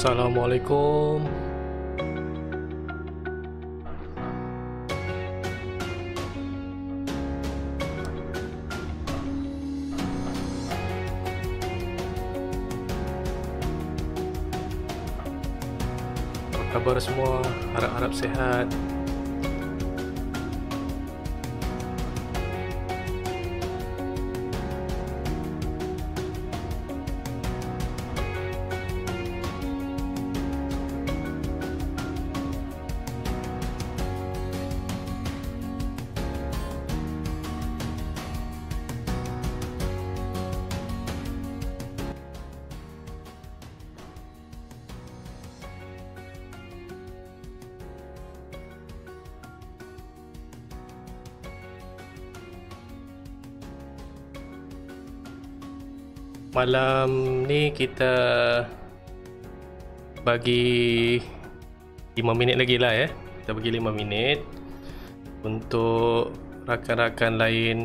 Assalamualaikum Apa khabar semua? Harap-harap sehat. malam ni kita bagi 5 minit lagi lah eh. Kita bagi 5 minit untuk rakan-rakan lain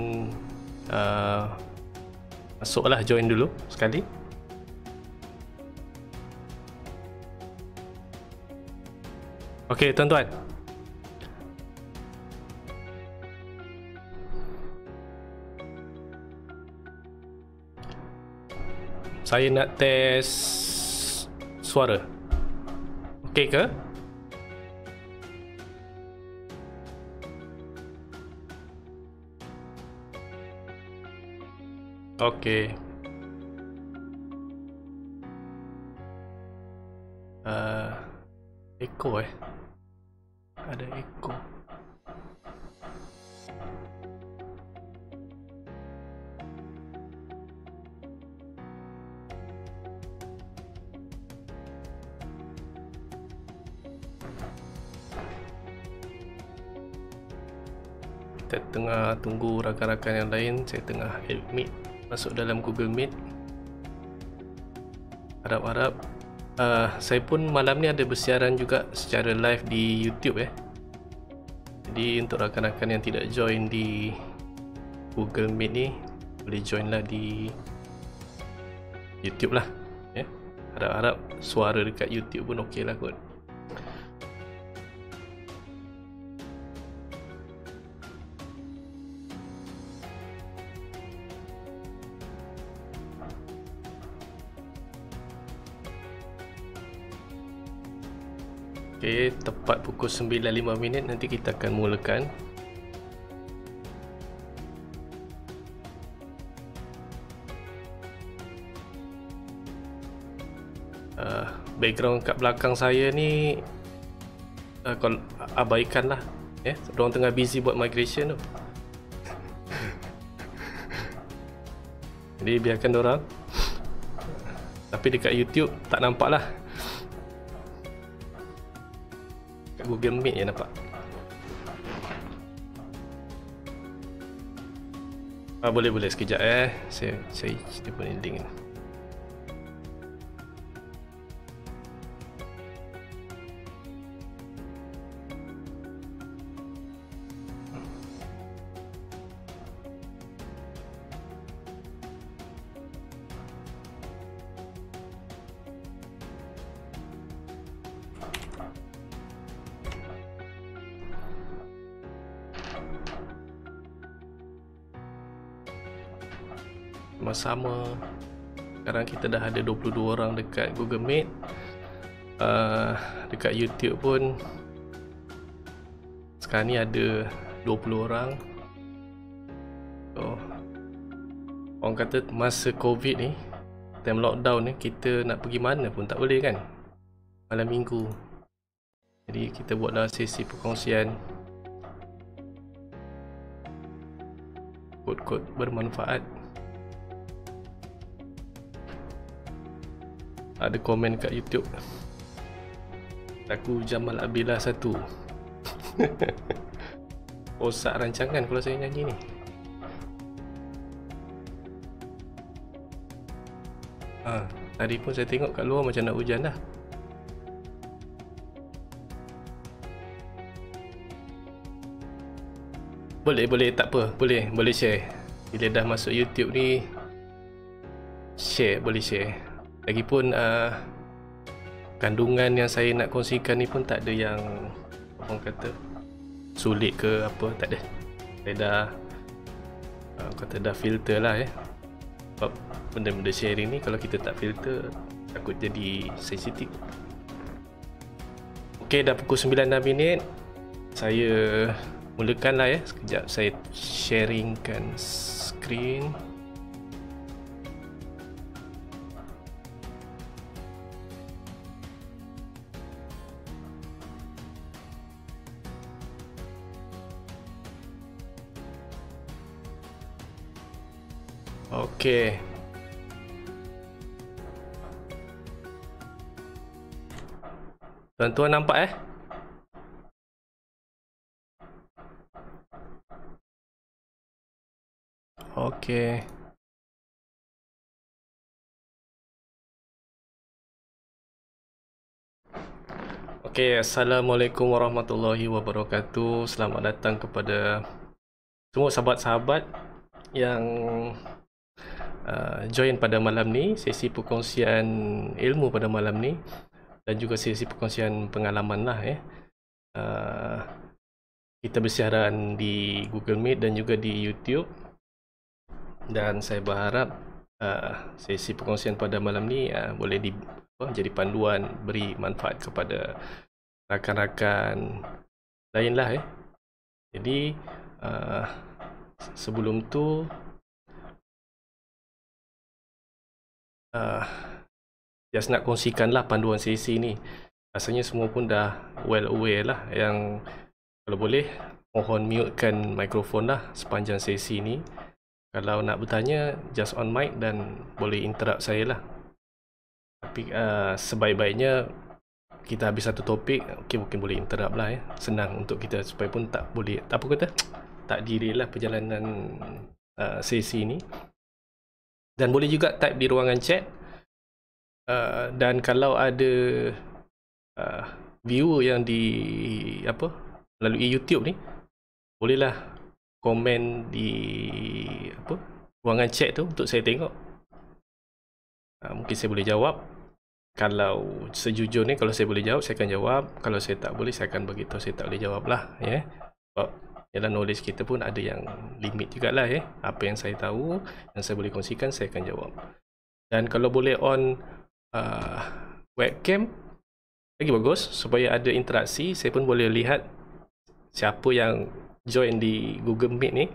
uh, lah join dulu sekali. Okey, tuan-tuan. saya nak test suara. Okey ke? Okey. Uh, echo eh. rakan-rakan yang lain saya tengah admit masuk dalam Google Meet harap-harap uh, saya pun malam ni ada bersiaran juga secara live di YouTube eh jadi untuk rakan-rakan yang tidak join di Google Meet ni boleh join lah di YouTube lah ya yeah. harap-harap suara dekat YouTube pun okey lah kot Okey, tepat pukul 9.5 minit nanti kita akan mulakan. Uh, background kat belakang saya ni uh, ah, kalau abaikan lah ya eh? orang tengah busy buat migration tu jadi biarkan orang tapi dekat YouTube tak nampak lah Google Meet je nampak ah, Boleh boleh sekejap eh Saya saya, saya pun link ni sama sekarang kita dah ada 22 orang dekat Google Meet uh, dekat YouTube pun sekarang ni ada 20 orang so, orang kata masa COVID ni time lockdown ni kita nak pergi mana pun tak boleh kan malam minggu jadi kita buat dalam sesi perkongsian kod-kod bermanfaat ada komen kat YouTube aku Jamal abila satu rosak rancangan kalau saya nyanyi ni ha, tadi pun saya tengok kat luar macam nak hujan dah boleh boleh tak apa boleh boleh share bila dah masuk YouTube ni share boleh share Lagipun uh, Kandungan yang saya nak kongsikan ni pun tak ada yang Orang kata Sulit ke apa tak ada Saya dah uh, Kata dah filter lah eh Sebab benda-benda sharing ni kalau kita tak filter Takut jadi sensitif Okay dah pukul 9 minit Saya mulakan lah ya Sekejap saya sharingkan screen Screen que Tuan-tuan nampak eh Okay Okay, Assalamualaikum Warahmatullahi Wabarakatuh Selamat datang kepada semua sahabat-sahabat yang Uh, join pada malam ni sesi perkongsian ilmu pada malam ni dan juga sesi perkongsian pengalaman lah eh. Uh, kita bersiaran di Google Meet dan juga di YouTube dan saya berharap uh, sesi perkongsian pada malam ni uh, boleh di, uh, jadi panduan beri manfaat kepada rakan-rakan lain lah eh. Jadi uh, sebelum tu uh, just nak kongsikanlah panduan sesi ni rasanya semua pun dah well aware lah yang kalau boleh mohon mutekan mikrofon lah sepanjang sesi ni kalau nak bertanya just on mic dan boleh interrupt saya lah tapi uh, sebaik-baiknya kita habis satu topik okay, mungkin boleh interrupt lah ya senang untuk kita supaya pun tak boleh apa kata tak delay lah perjalanan uh, sesi ni dan boleh juga type di ruangan chat uh, dan kalau ada uh, viewer yang di apa melalui YouTube ni bolehlah komen di apa ruangan chat tu untuk saya tengok uh, mungkin saya boleh jawab kalau sejujurnya kalau saya boleh jawab saya akan jawab kalau saya tak boleh saya akan beritahu saya tak boleh jawab lah ya yeah dalam knowledge kita pun ada yang limit juga lah eh. Apa yang saya tahu dan saya boleh kongsikan, saya akan jawab. Dan kalau boleh on uh, webcam, lagi bagus. Supaya ada interaksi, saya pun boleh lihat siapa yang join di Google Meet ni.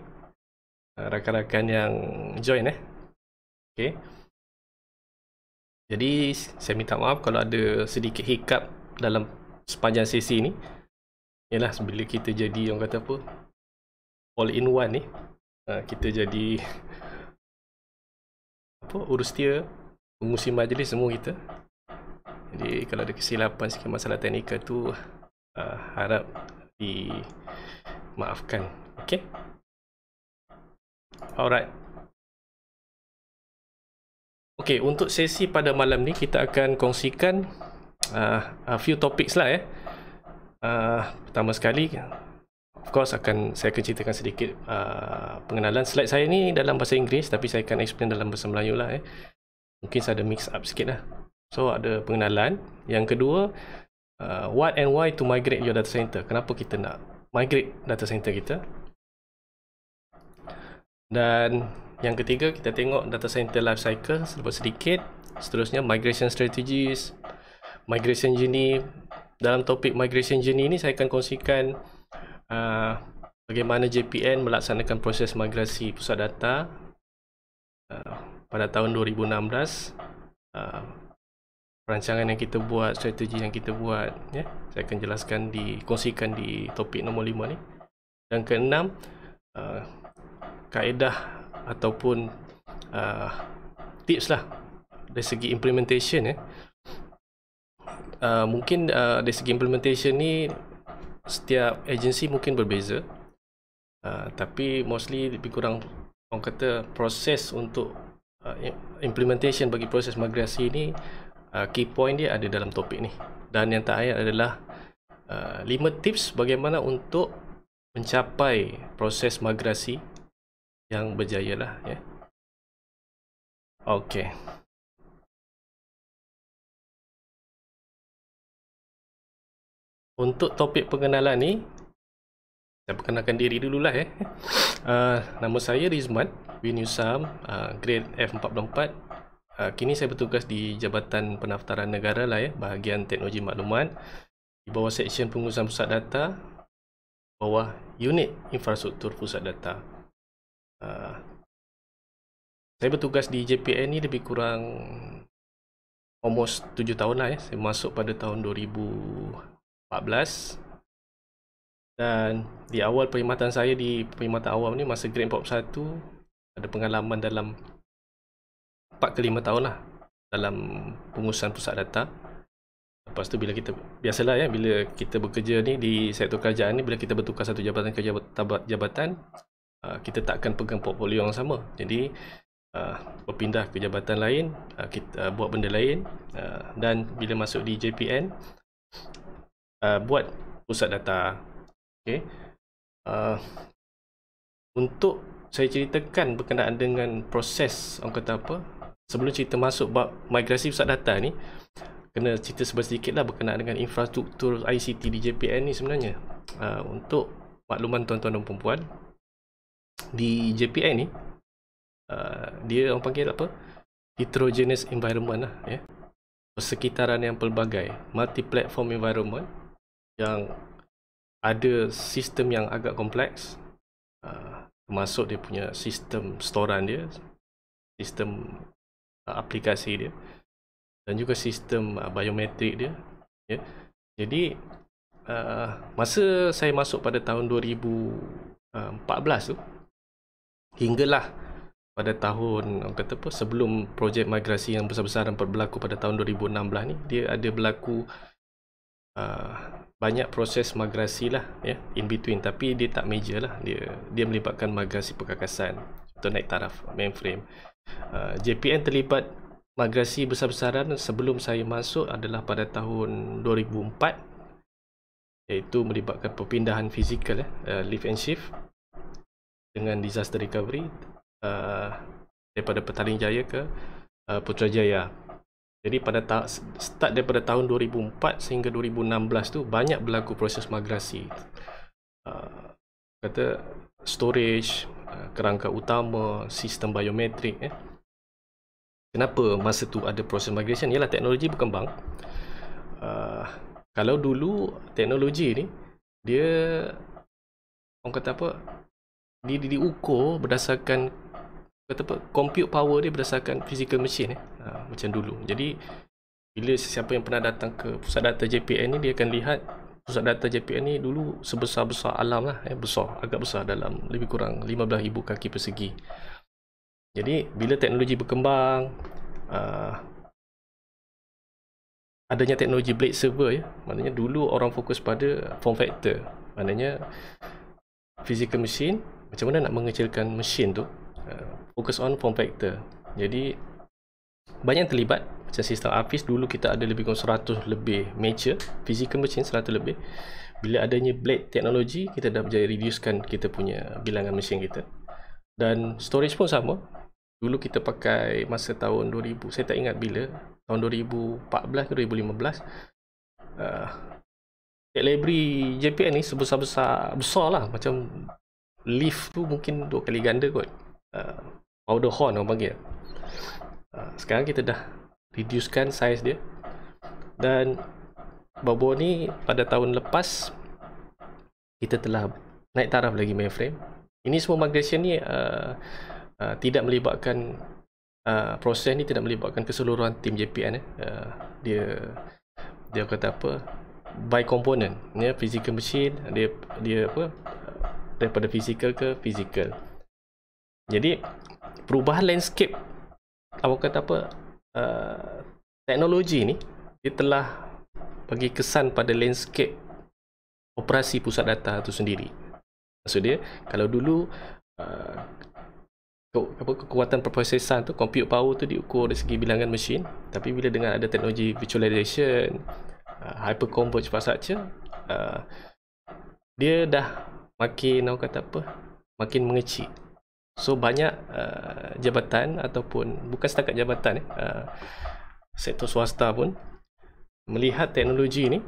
Uh, rakan-rakan yang join eh. Okay. Jadi, saya minta maaf kalau ada sedikit hiccup dalam sepanjang sesi ni. Yalah, bila kita jadi orang kata apa, all in one ni uh, kita jadi apa urus dia pengurusi majlis semua kita jadi kalau ada kesilapan sikit masalah teknikal tu uh, harap di maafkan okey alright Okey, untuk sesi pada malam ni kita akan kongsikan uh, a few topics lah ya. Eh. Uh, pertama sekali of course akan saya akan ceritakan sedikit uh, pengenalan slide saya ni dalam bahasa Inggeris tapi saya akan explain dalam bahasa Melayu lah eh. Mungkin saya ada mix up sikit lah. So ada pengenalan. Yang kedua, uh, what and why to migrate your data center? Kenapa kita nak migrate data center kita? Dan yang ketiga, kita tengok data center life cycle sebut sedikit. Seterusnya, migration strategies, migration journey. Dalam topik migration journey ni, saya akan kongsikan uh, bagaimana JPN melaksanakan proses migrasi pusat data uh, pada tahun 2016 uh, ah, perancangan yang kita buat, strategi yang kita buat ya. Saya akan jelaskan di kongsikan di topik nombor 5 ni. Dan keenam uh, kaedah ataupun uh, tips lah dari segi implementation ya. Uh, mungkin uh, dari segi implementation ni setiap agensi mungkin berbeza uh, tapi mostly lebih kurang orang kata proses untuk uh, implementation bagi proses migrasi ini uh, ah, key point dia ada dalam topik ni dan yang tak terakhir adalah uh, tips bagaimana untuk mencapai proses migrasi yang berjaya lah ya. Yeah. Okay. untuk topik pengenalan ni saya perkenalkan diri dululah eh uh, nama saya Rizman bin Yusam uh, grade F44 uh, kini saya bertugas di Jabatan Pendaftaran Negara lah eh, bahagian teknologi maklumat di bawah seksyen pengurusan pusat data bawah unit infrastruktur pusat data uh, saya bertugas di JPN ni lebih kurang almost 7 tahun lah Eh. Saya masuk pada tahun 14 dan di awal perkhidmatan saya di perkhidmatan awam ni masa Grand Pop 1 ada pengalaman dalam 4 ke 5 tahun lah dalam pengurusan pusat data lepas tu bila kita biasalah ya bila kita bekerja ni di sektor kerajaan ni bila kita bertukar satu jabatan ke jabatan ah, kita takkan akan pegang portfolio yang sama jadi ah, berpindah ke jabatan lain ah, kita buat benda lain dan bila masuk di JPN uh, buat pusat data okay. uh, untuk saya ceritakan berkenaan dengan proses orang kata apa sebelum cerita masuk bab migrasi pusat data ni kena cerita sedikit lah berkenaan dengan infrastruktur ICT di JPN ni sebenarnya uh, untuk makluman tuan-tuan dan perempuan di JPN ni uh, dia orang panggil apa heterogeneous environment lah ya yeah. persekitaran yang pelbagai multi platform environment yang ada sistem yang agak kompleks uh, termasuk dia punya sistem storan dia sistem uh, aplikasi dia dan juga sistem uh, biometrik dia ya jadi masa saya masuk pada tahun 2014 tu hinggalah pada tahun orang kata apa sebelum projek migrasi yang besar-besaran berlaku pada tahun 2016 ni dia ada berlaku uh, banyak proses migrasi lah ya in between tapi dia tak major lah dia dia melibatkan migrasi perkakasan atau naik taraf mainframe uh, ah, JPN terlibat migrasi besar-besaran sebelum saya masuk adalah pada tahun 2004 iaitu melibatkan perpindahan fizikal ya uh, lift and shift dengan disaster recovery uh, daripada Petaling Jaya ke uh, Putrajaya jadi pada ta- start daripada tahun 2004 sehingga 2016 tu banyak berlaku proses migrasi. Uh, kata storage, uh, kerangka utama, sistem biometrik eh. Kenapa masa tu ada proses migration? Ialah teknologi berkembang. Uh, kalau dulu teknologi ni dia orang kata apa? Dia diukur berdasarkan kata apa compute power dia berdasarkan physical machine eh. ha, macam dulu jadi bila sesiapa yang pernah datang ke pusat data JPN ni dia akan lihat pusat data JPN ni dulu sebesar-besar alam lah eh, besar agak besar dalam lebih kurang 15,000 kaki persegi jadi bila teknologi berkembang uh, adanya teknologi blade server ya maknanya dulu orang fokus pada form factor maknanya physical machine macam mana nak mengecilkan mesin tu uh, focus on form factor jadi banyak terlibat macam sistem APIS dulu kita ada lebih kurang 100 lebih major physical machine 100 lebih bila adanya blade teknologi kita dah berjaya reducekan kita punya bilangan mesin kita dan storage pun sama dulu kita pakai masa tahun 2000 saya tak ingat bila tahun 2014 ke 2015 uh, Tech library JPN ni sebesar-besar besar lah macam lift tu mungkin dua kali ganda kot uh, powder horn orang panggil. Uh, sekarang kita dah reducekan size dia. Dan Bobo ni pada tahun lepas kita telah naik taraf lagi mainframe. Ini semua migration ni uh, uh, tidak melibatkan uh, proses ni tidak melibatkan keseluruhan tim JPN eh. Uh, dia dia kata apa? by component ya physical machine dia dia apa daripada physical ke physical jadi perubahan landscape apa kata apa uh, teknologi ni dia telah bagi kesan pada landscape operasi pusat data itu sendiri. Maksud dia kalau dulu uh, ke, apa, kekuatan perprosesan tu compute power tu diukur dari segi bilangan mesin tapi bila dengan ada teknologi virtualization uh, hyperconverged infrastructure uh, dia dah makin nak kata apa makin mengecil So banyak uh, jabatan ataupun bukan setakat jabatan eh, uh, sektor swasta pun melihat teknologi ni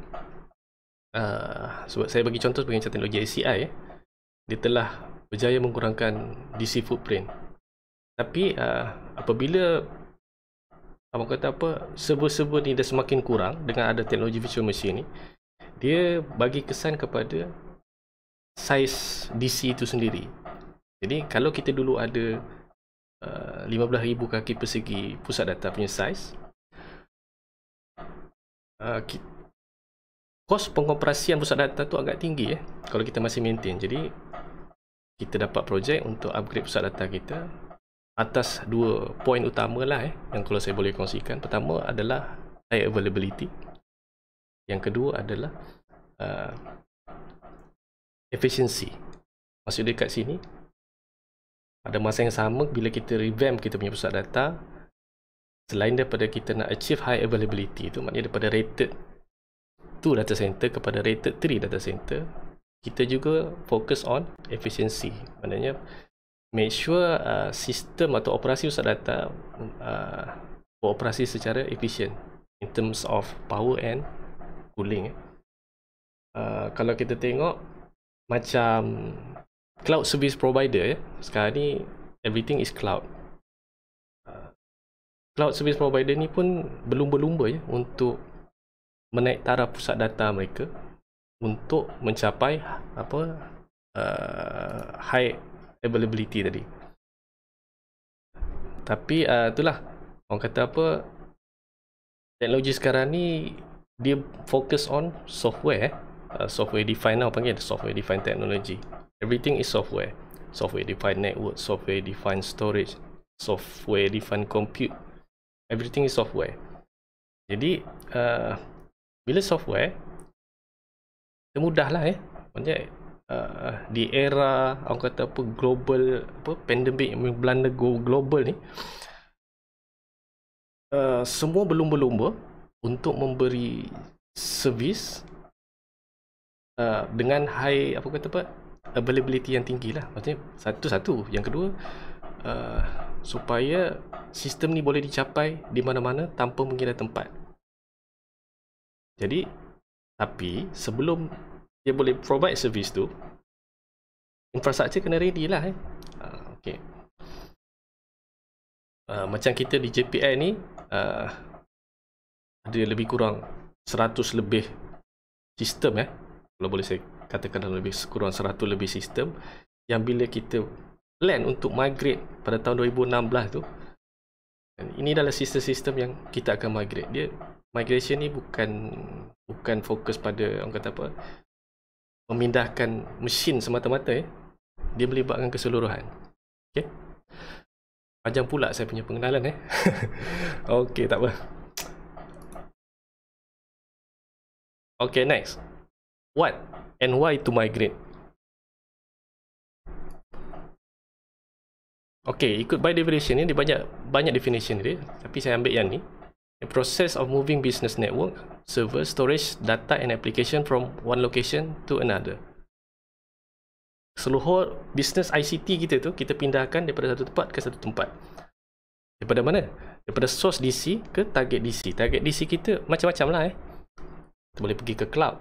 uh, sebab saya bagi contoh sebagai teknologi ACI eh, dia telah berjaya mengurangkan DC footprint. Tapi uh, apabila apa kata apa server-server ni dah semakin kurang dengan ada teknologi virtual machine ni dia bagi kesan kepada size DC itu sendiri jadi kalau kita dulu ada uh, 15,000 kaki persegi pusat data punya size uh, Kos pengoperasian pusat data tu agak tinggi eh, Kalau kita masih maintain Jadi kita dapat projek untuk upgrade pusat data kita Atas dua poin utama lah eh, Yang kalau saya boleh kongsikan Pertama adalah high availability Yang kedua adalah uh, efficiency Maksud dekat sini pada masa yang sama bila kita revamp kita punya pusat data selain daripada kita nak achieve high availability itu maknanya daripada rated 2 data center kepada rated 3 data center kita juga fokus on efficiency maknanya make sure uh, sistem atau operasi pusat data uh, beroperasi secara efisien in terms of power and cooling eh. uh, kalau kita tengok macam cloud service provider ya. Sekarang ni everything is cloud. Ah, cloud service provider ni pun berlumba-lumba ya untuk menaik taraf pusat data mereka untuk mencapai apa uh, high availability tadi. Tapi uh, itulah orang kata apa teknologi sekarang ni dia fokus on software eh. software defined lah panggil software defined technology Everything is software. Software defined network, software defined storage, software defined compute. Everything is software. Jadi uh, bila software, semudahlah eh. Maksudnya uh, di era orang kata apa global apa pandemik yang melanda global ni, Uh, semua belum belum berlumba untuk memberi servis uh, dengan high apa kata apa availability yang tinggi lah maksudnya satu satu yang kedua uh, supaya sistem ni boleh dicapai di mana-mana tanpa mengira tempat jadi tapi sebelum dia boleh provide service tu infrastruktur kena ready lah eh. Uh, ah, okay. Uh, ah, macam kita di JPI ni uh, ada lebih kurang 100 lebih sistem eh. Kalau boleh saya katakanlah lebih kurang 100 lebih sistem yang bila kita plan untuk migrate pada tahun 2016 tu ini adalah sistem-sistem yang kita akan migrate dia migration ni bukan bukan fokus pada orang kata apa memindahkan mesin semata-mata eh. dia melibatkan keseluruhan okey panjang pula saya punya pengenalan eh okey tak apa next what and why to migrate. Okay, ikut by definition ni, dia banyak, banyak definition dia. Tapi saya ambil yang ni. The process of moving business network, server, storage, data and application from one location to another. Seluruh business ICT kita tu, kita pindahkan daripada satu tempat ke satu tempat. Daripada mana? Daripada source DC ke target DC. Target DC kita macam-macam lah eh. Kita boleh pergi ke cloud,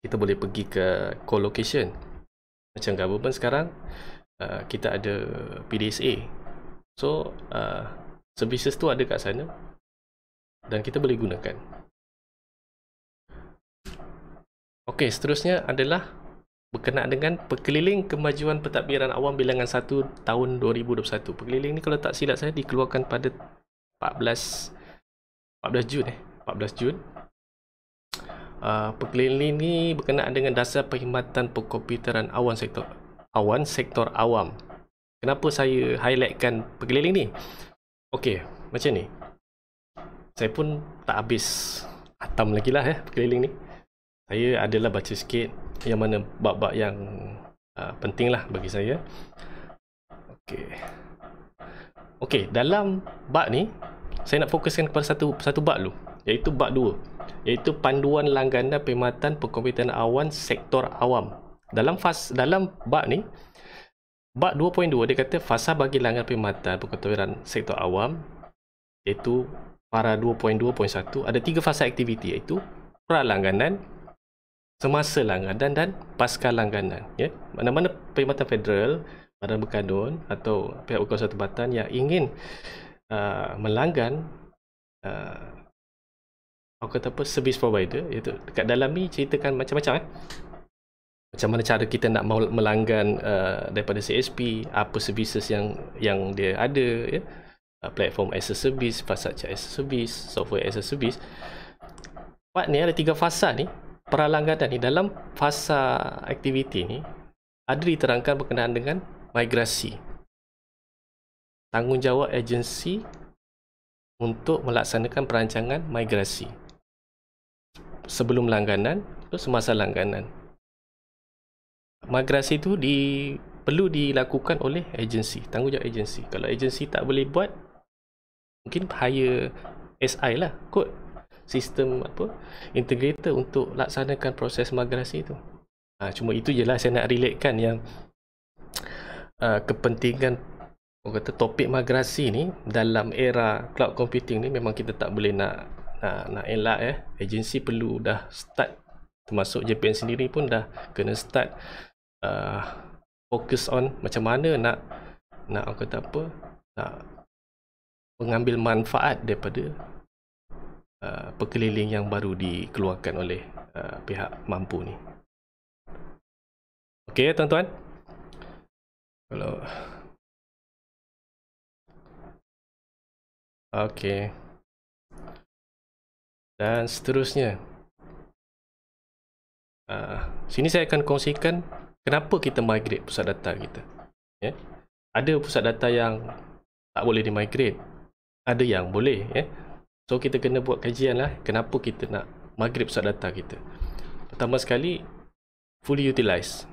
kita boleh pergi ke co-location macam government sekarang uh, kita ada PDSA so uh, services tu ada kat sana dan kita boleh gunakan ok seterusnya adalah berkenaan dengan perkeliling kemajuan pentadbiran awam bilangan 1 tahun 2021 perkeliling ni kalau tak silap saya dikeluarkan pada 14 14 Jun eh 14 Jun Ah, perkeliling ini berkenaan dengan dasar perkhidmatan perkomputeran awan sektor awan sektor awam. Kenapa saya highlightkan perkeliling ni? Okey, macam ni. Saya pun tak habis atam lagi lah eh, perkeliling ni. Saya adalah baca sikit yang mana bab-bab yang uh, penting lah bagi saya. Okey. Okey, dalam bab ni, saya nak fokuskan kepada satu satu bab dulu, iaitu bab iaitu panduan langganan perkhidmatan pengkomitmenan awan sektor awam. Dalam fas dalam bab ni bab 2.2 dia kata fasa bagi langganan perkhidmatan pengkomitmenan sektor awam iaitu para 2.2.1 ada tiga fasa aktiviti iaitu pralangganan semasa langganan dan pasca langganan ya mana-mana perkhidmatan federal badan berkadun atau pihak berkuasa tempatan yang ingin uh, melanggan uh, orang kata apa service provider iaitu dekat dalam ni ceritakan macam-macam eh macam mana cara kita nak mau melanggan uh, daripada CSP apa services yang yang dia ada ya uh, platform as a service infrastructure as a service software as a service Empat ni ada tiga fasa ni peralanggatan ni dalam fasa aktiviti ni ada diterangkan berkenaan dengan migrasi tanggungjawab agensi untuk melaksanakan perancangan migrasi sebelum langganan atau semasa langganan. Migrasi itu di, perlu dilakukan oleh agensi, tanggungjawab agensi. Kalau agensi tak boleh buat, mungkin hire SI lah, kod sistem apa integrator untuk laksanakan proses migrasi itu. Ha, cuma itu jelah saya nak relatekan yang uh, kepentingan kata topik migrasi ni dalam era cloud computing ni memang kita tak boleh nak nak, ha, nak elak eh agensi perlu dah start termasuk JPN sendiri pun dah kena start uh, fokus on macam mana nak nak aku kata apa nak mengambil manfaat daripada uh, perkeliling yang baru dikeluarkan oleh uh, pihak mampu ni Okey tuan-tuan kalau Okay dan seterusnya uh, sini saya akan kongsikan kenapa kita migrate pusat data kita yeah. ada pusat data yang tak boleh di migrate ada yang boleh yeah. so kita kena buat kajian lah kenapa kita nak migrate pusat data kita pertama sekali fully utilize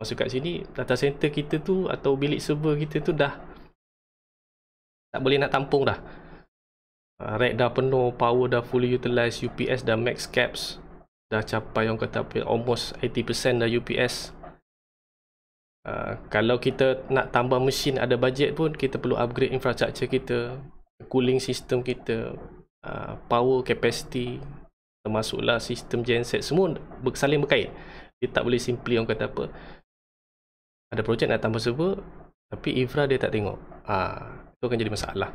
masuk kat sini data center kita tu atau bilik server kita tu dah tak boleh nak tampung dah Ah, Red dah penuh, power dah fully utilized, UPS dah max caps Dah capai yang kata almost 80% dah UPS uh, ah, Kalau kita nak tambah mesin ada budget pun, kita perlu upgrade infrastructure kita Cooling system kita, uh, power capacity Termasuklah sistem genset, semua saling berkait Dia tak boleh simply yang kata apa Ada projek nak tambah server, tapi infra dia tak tengok uh, Itu akan jadi masalah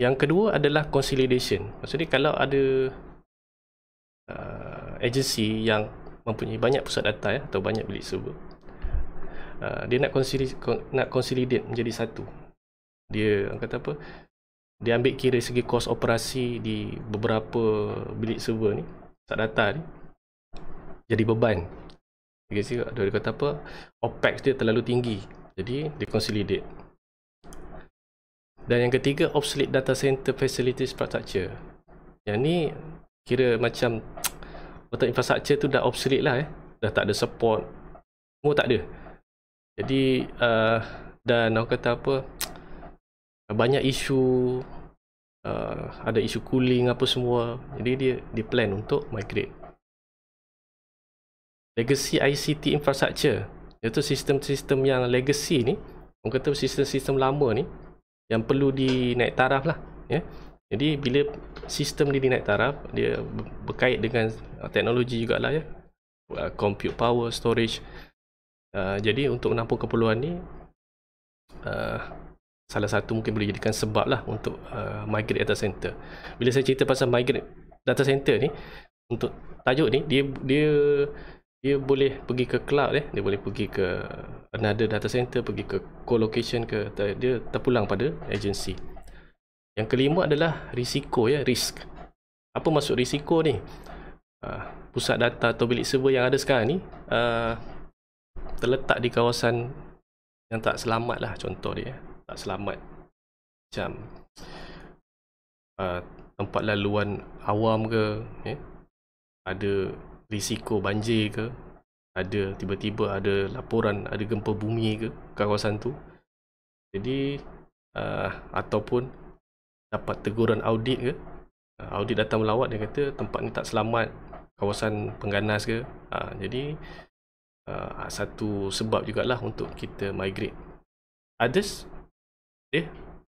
Yang kedua adalah consolidation. Maksudnya kalau ada uh, agensi yang mempunyai banyak pusat data ya, atau banyak bilik server, uh, dia nak consolidate, nak consolidate menjadi satu. Dia kata apa? Dia ambil kira segi kos operasi di beberapa bilik server ni, pusat data ni, jadi beban. Dia kata apa? OPEX dia terlalu tinggi. Jadi, dia consolidate dan yang ketiga obsolete data center facility structure yang ni kira macam otak infrastructure tu dah obsolete lah eh dah tak ada support semua tak ada jadi uh, dan orang kata apa banyak isu uh, ada isu cooling apa semua jadi dia di plan untuk migrate legacy ICT infrastructure iaitu sistem-sistem yang legacy ni orang kata sistem-sistem lama ni yang perlu dinaik taraf lah ya. jadi bila sistem ni dinaik taraf dia berkait dengan uh, teknologi jugalah ya uh, compute power storage uh, jadi untuk menampung keperluan ni uh, salah satu mungkin boleh jadikan sebab lah untuk uh, migrate data center bila saya cerita pasal migrate data center ni untuk tajuk ni dia dia dia boleh pergi ke cloud eh dia boleh pergi ke another data center pergi ke co-location ke dia terpulang pada agency. yang kelima adalah risiko ya risk apa maksud risiko ni ah, pusat data atau bilik server yang ada sekarang ni ah, terletak di kawasan yang tak selamat lah contoh dia ya. tak selamat macam ah, tempat laluan awam ke eh? ada risiko banjir ke ada tiba-tiba ada laporan ada gempa bumi ke kawasan tu jadi uh, ataupun dapat teguran audit ke uh, audit datang melawat dia kata tempat ni tak selamat kawasan pengganas ke uh, jadi uh, satu sebab jugalah untuk kita migrate others dia eh,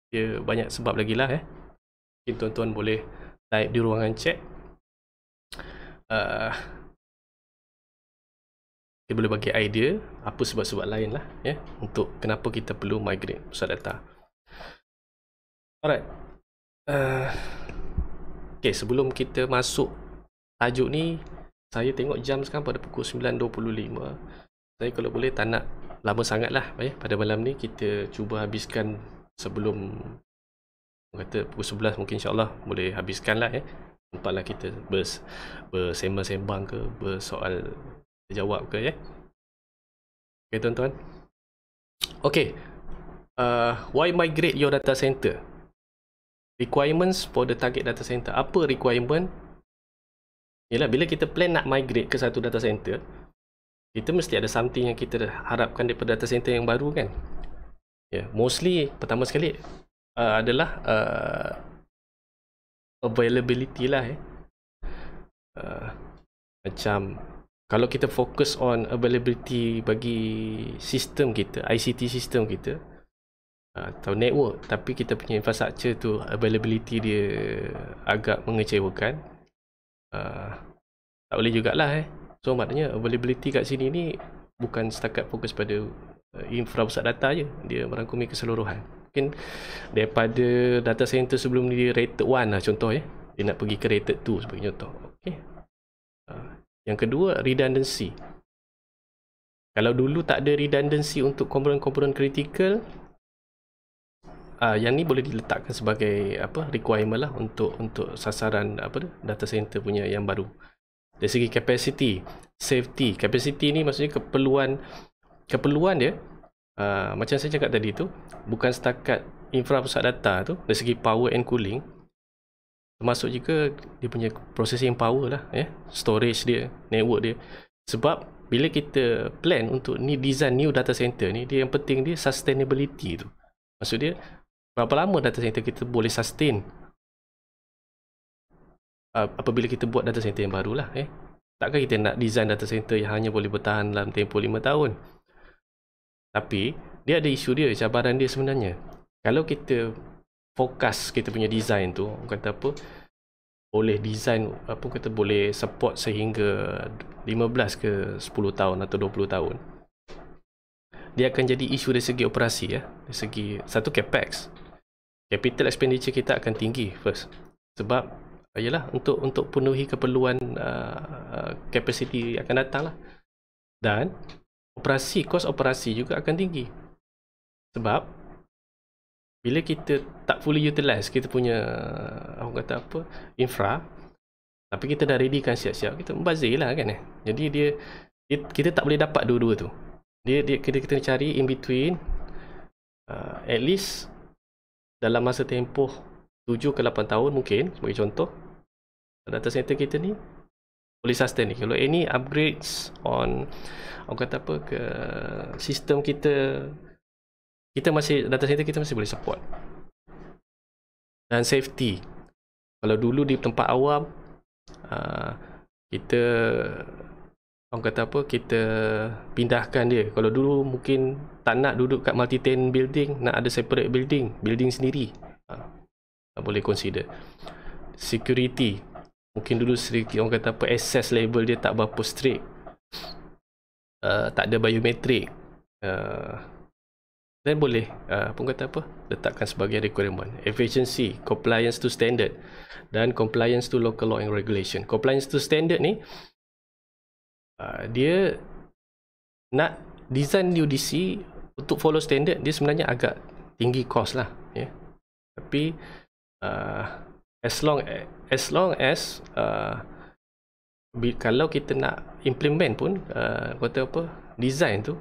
dia banyak sebab lagi lah eh mungkin tuan-tuan boleh type di ruangan chat uh, dia boleh bagi idea apa sebab-sebab lain lah ya untuk kenapa kita perlu migrate pusat data alright uh, ok sebelum kita masuk tajuk ni saya tengok jam sekarang pada pukul 9.25 saya kalau boleh tak nak lama sangat lah ya pada malam ni kita cuba habiskan sebelum kata pukul 11 mungkin insyaAllah boleh habiskan lah ya yeah. kita bersembang-sembang ke bersoal jawab ke ya. Okay tuan-tuan. Okay. Uh, why migrate your data center? Requirements for the target data center. Apa requirement? Yalah, bila kita plan nak migrate ke satu data center, kita mesti ada something yang kita harapkan daripada data center yang baru kan? Yeah, mostly, pertama sekali, uh, adalah uh, availability lah eh. Uh, macam kalau kita fokus on availability bagi sistem kita ICT sistem kita ah, atau network tapi kita punya infrastructure tu availability dia agak mengecewakan uh, tak boleh jugalah eh so maknanya availability kat sini ni bukan setakat fokus pada eh, infra pusat data je dia merangkumi keseluruhan mungkin daripada data center sebelum ni dia rated 1 lah contoh eh dia nak pergi ke rated 2 sebagai contoh yang kedua, redundancy. Kalau dulu tak ada redundancy untuk komponen-komponen kritikal, uh, yang ni boleh diletakkan sebagai apa requirement lah untuk untuk sasaran apa tu, data center punya yang baru. Dari segi capacity, safety, capacity ni maksudnya keperluan keperluan dia uh, macam saya cakap tadi tu bukan setakat infra pusat data tu dari segi power and cooling termasuk juga dia punya processing power lah ya eh? storage dia network dia sebab bila kita plan untuk ni design new data center ni dia yang penting dia sustainability tu maksud dia berapa lama data center kita boleh sustain ah, apabila kita buat data center yang baru lah eh takkan kita nak design data center yang hanya boleh bertahan dalam tempoh 5 tahun tapi dia ada isu dia cabaran dia sebenarnya kalau kita fokus kita punya design tu kata apa boleh design apa kata boleh support sehingga 15 ke 10 tahun atau 20 tahun dia akan jadi isu dari segi operasi ya dari segi satu capex capital expenditure kita akan tinggi first sebab ialah untuk untuk penuhi keperluan uh, capacity uh, uh, akan datang lah dan operasi kos operasi juga akan tinggi sebab bila kita tak fully utilize kita punya aku kata apa infra tapi kita dah readykan siap-siap kita mubazir lah kan eh jadi dia, kita tak boleh dapat dua-dua tu dia, dia kita kita cari in between uh, at least dalam masa tempoh 7 ke 8 tahun mungkin sebagai contoh data center kita ni boleh sustain ni kalau any upgrades on aku kata apa ke sistem kita kita masih data center kita masih boleh support dan safety kalau dulu di tempat awam uh, kita orang kata apa kita pindahkan dia kalau dulu mungkin tak nak duduk kat multi tenant building nak ada separate building building sendiri uh, boleh consider security mungkin dulu sedikit orang kata apa access label dia tak berapa strict uh, tak ada biometric uh, dan boleh uh, Apa kata apa Letakkan sebagai requirement Efficiency Compliance to standard Dan compliance to local law and regulation Compliance to standard ni uh, Dia Nak Design UDC Untuk follow standard Dia sebenarnya agak Tinggi cost lah Ya yeah. Tapi uh, As long as, as long as uh, Kalau kita nak Implement pun uh, Kata apa Design tu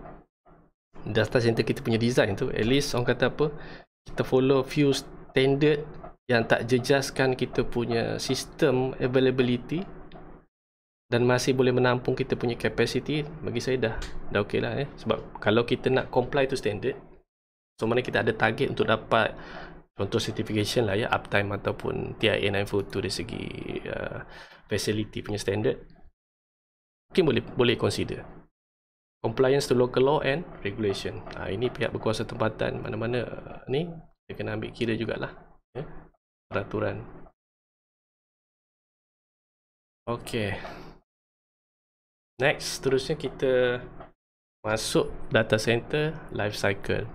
data center kita punya design tu at least orang kata apa kita follow few standard yang tak jejaskan kita punya sistem availability dan masih boleh menampung kita punya capacity bagi saya dah dah okey lah eh sebab kalau kita nak comply to standard so mana kita ada target untuk dapat contoh certification lah ya uptime ataupun TIA 942 dari segi uh, facility punya standard mungkin boleh boleh consider compliance to local law and regulation. Ha, ini pihak berkuasa tempatan mana-mana eh, ni kita kena ambil kira jugalah ya. Peraturan. Okey. Next, seterusnya kita masuk data center life cycle.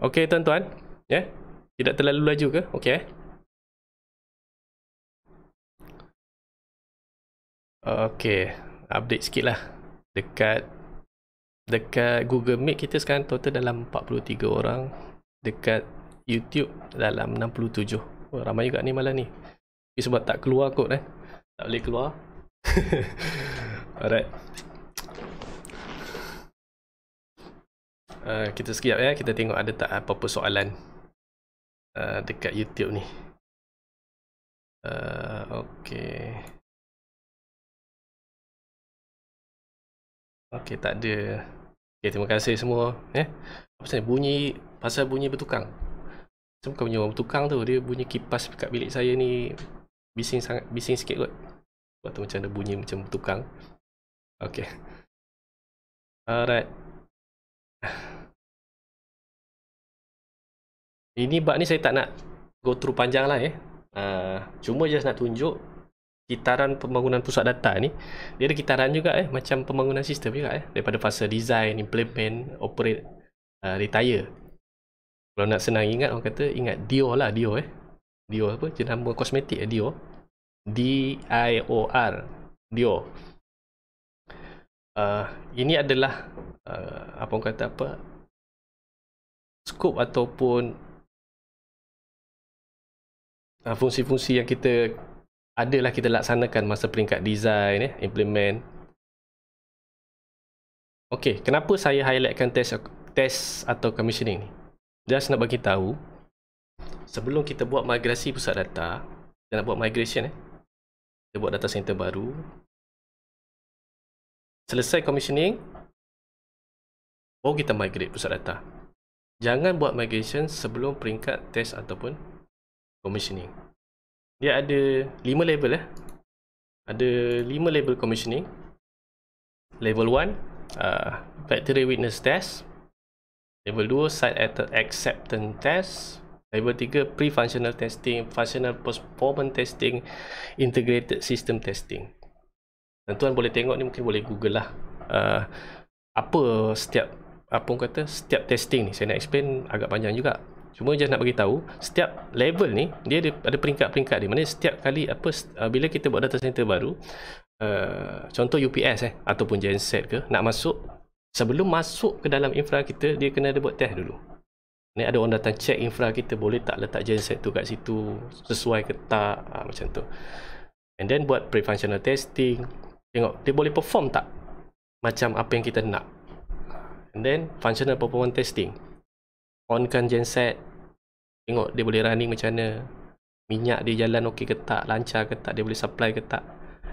Okey, tuan-tuan, ya. Yeah? Tidak terlalu laju ke? Okey. Eh? Okey, update sikit lah dekat dekat Google Meet kita sekarang total dalam 43 orang dekat YouTube dalam 67 oh, ramai juga ni malam ni Tapi sebab tak keluar kot eh tak boleh keluar alright uh, kita sekejap ya eh. kita tengok ada tak apa-apa soalan uh, dekat YouTube ni uh, okay Okey, tak ada. Okey, terima kasih semua. Eh. Apa pasal bunyi pasal bunyi bertukang? Sebab bukan bunyi orang bertukang tu, dia bunyi kipas dekat bilik saya ni bising sangat bising sikit kot. Sebab tu macam ada bunyi macam bertukang. Okey. Alright. Ini bab ni saya tak nak go through panjang lah eh. Uh, cuma just nak tunjuk kitaran pembangunan pusat data ni dia ada kitaran juga eh macam pembangunan sistem juga eh daripada fasa design implement operate uh, retire kalau nak senang ingat orang kata ingat dio lah dio eh dio apa jenama kosmetik eh dio d i o r dio uh, ini adalah uh, apa orang kata apa scope ataupun uh, fungsi-fungsi yang kita adalah kita laksanakan masa peringkat design eh, implement Okey, kenapa saya highlightkan test test atau commissioning ni? Just nak bagi tahu sebelum kita buat migrasi pusat data, kita nak buat migration eh. Kita buat data center baru. Selesai commissioning, baru kita migrate pusat data. Jangan buat migration sebelum peringkat test ataupun commissioning dia ada 5 level eh. Ada 5 level commissioning. Level 1, uh, factory witness test. Level 2, site acceptance test. Level 3, pre-functional testing, functional performance testing, integrated system testing. Dan tuan boleh tengok ni mungkin boleh google lah. Uh, apa setiap apa kata setiap testing ni saya nak explain agak panjang juga cuma just nak bagi tahu setiap level ni dia ada, ada peringkat-peringkat dia mana setiap kali apa uh, bila kita buat data center baru uh, contoh UPS eh ataupun genset ke nak masuk sebelum masuk ke dalam infra kita dia kena ada buat test dulu ni ada orang datang check infra kita boleh tak letak genset tu kat situ sesuai ke tak uh, macam tu and then buat pre-functional testing tengok dia boleh perform tak macam apa yang kita nak and then functional performance testing onkan genset tengok dia boleh running macam mana minyak dia jalan okey ke tak lancar ke tak dia boleh supply ke tak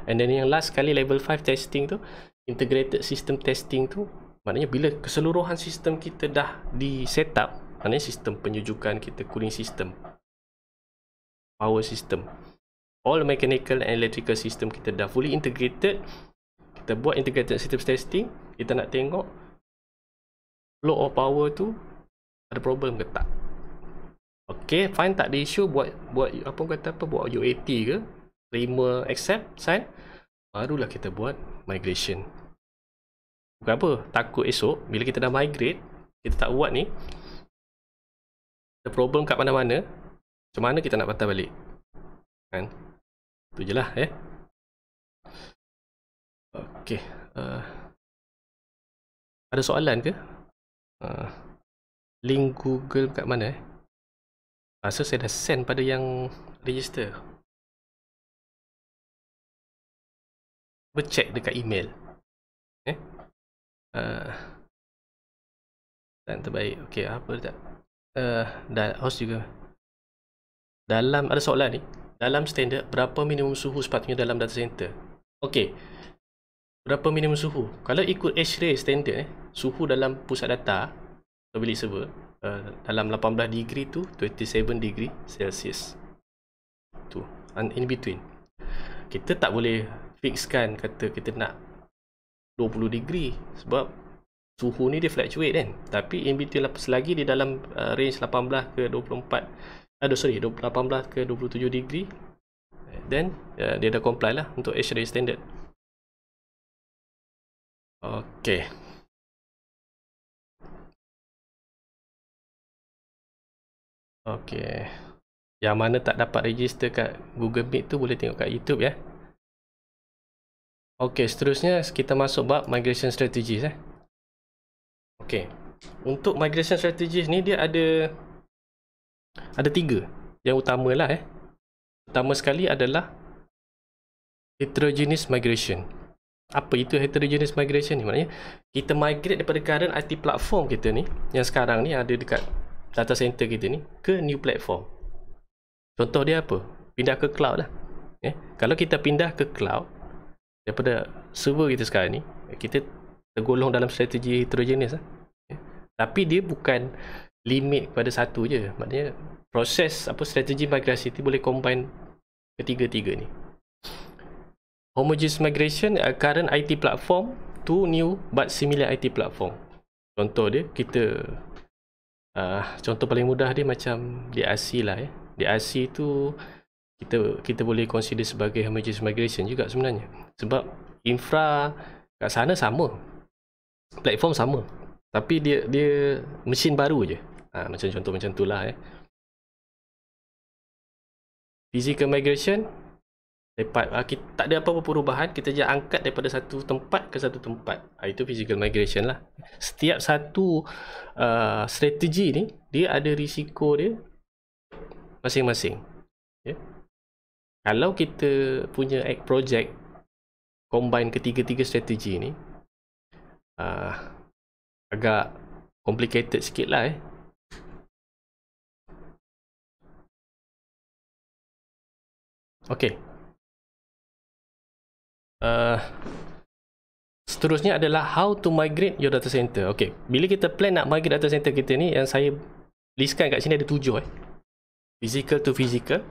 and then yang last kali level 5 testing tu integrated system testing tu maknanya bila keseluruhan sistem kita dah di set up maknanya sistem penyujukan kita cooling system power system all mechanical and electrical system kita dah fully integrated kita buat integrated system testing kita nak tengok flow of power tu ada problem ke tak Okay, fine tak ada issue buat buat apa kata apa buat UAT ke terima accept sign barulah kita buat migration bukan apa takut esok bila kita dah migrate kita tak buat ni ada problem kat mana-mana macam mana kita nak patah balik kan tu je lah eh Okay. Uh, ada soalan ke? Uh link Google kat mana eh? Ah, so saya dah send pada yang register. Cuba check dekat email. Eh? Uh, ah. dan terbaik. Okey, apa tak? Uh, dah host juga. Dalam ada soalan ni. Dalam standard berapa minimum suhu sepatutnya dalam data center? Okey. Berapa minimum suhu? Kalau ikut HRA standard eh, suhu dalam pusat data atau bilik server uh, dalam 18 degree tu 27 degree celsius tu and in between kita tak boleh fixkan kata kita nak 20 degree sebab suhu ni dia fluctuate kan tapi in between selagi di dalam uh, range 18 ke 24 aduh sorry 18 ke 27 degree eh, then uh, dia dah comply lah untuk HRA standard Okay, Okey. Yang mana tak dapat register kat Google Meet tu boleh tengok kat YouTube ya. Okey, seterusnya kita masuk bab migration strategies eh. Okey. Untuk migration strategies ni dia ada ada tiga yang utamalah eh. Utama sekali adalah heterogeneous migration. Apa itu heterogeneous migration ni? Maknanya kita migrate daripada current IT platform kita ni yang sekarang ni ada dekat data center kita ni ke new platform contoh dia apa pindah ke cloud lah eh, kalau kita pindah ke cloud daripada server kita sekarang ni kita tergolong dalam strategi heterogeneous lah eh, tapi dia bukan limit kepada satu je maknanya proses apa strategi migrasi ni boleh combine ketiga-tiga ni homogeneous migration uh, current IT platform to new but similar IT platform contoh dia kita uh, contoh paling mudah dia macam DRC lah ya. Eh. DRC tu kita kita boleh consider sebagai homogeneous migration juga sebenarnya. Sebab infra kat sana sama. Platform sama. Tapi dia dia mesin baru je. Ha, macam contoh macam itulah ya. Eh. Physical migration lepat ah, kita, tak ada apa-apa perubahan kita je angkat daripada satu tempat ke satu tempat uh, itu physical migration lah setiap satu uh, strategi ni dia ada risiko dia masing-masing okay. Ya. kalau kita punya act project combine ketiga-tiga strategi ni uh, agak complicated sikit lah eh Okay, Uh, seterusnya adalah how to migrate your data center. Okey, bila kita plan nak migrate data center kita ni, yang saya listkan kat sini ada tujuh. Eh. Physical to physical.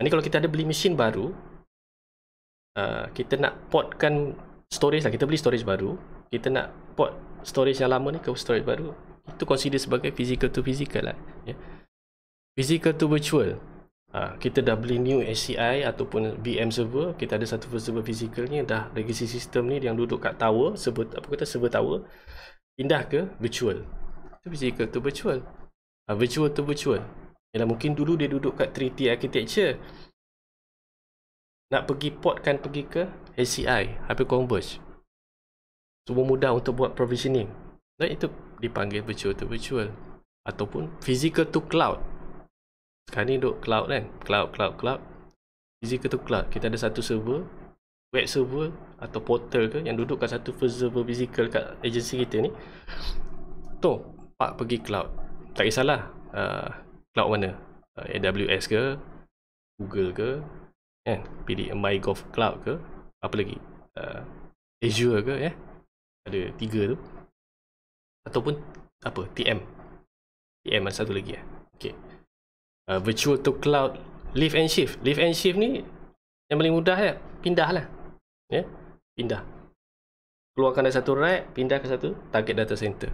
Ini kalau kita ada beli mesin baru, uh, kita nak portkan storage lah. Kita beli storage baru. Kita nak port storage yang lama ni ke storage baru. Itu consider sebagai physical to physical lah. Yeah. Physical to virtual uh, kita dah beli new ACI ataupun VM server kita ada satu server ni dah legacy system ni yang duduk kat tower server apa kata server tower pindah ke virtual tu physical tu virtual uh, virtual tu virtual ialah mungkin dulu dia duduk kat 3T architecture nak pergi port kan pergi ke ACI hyper converge semua mudah untuk buat provisioning dan itu dipanggil virtual tu virtual ataupun physical to cloud sekarang ni duk cloud kan Cloud, cloud, cloud ke tu cloud Kita ada satu server Web server Atau portal ke Yang duduk kat satu first server physical Kat agensi kita ni Tu Pak pergi cloud Tak kisahlah uh, Cloud mana uh, AWS ke Google ke kan? Pilih MyGov cloud ke Apa lagi uh, Azure ke ya? Ada tiga tu Ataupun Apa TM TM ada satu lagi ya? Eh? Okay uh, virtual to cloud lift and shift lift and shift ni yang paling mudah ya pindah lah ya yeah? pindah keluarkan dari satu rack pindah ke satu target data center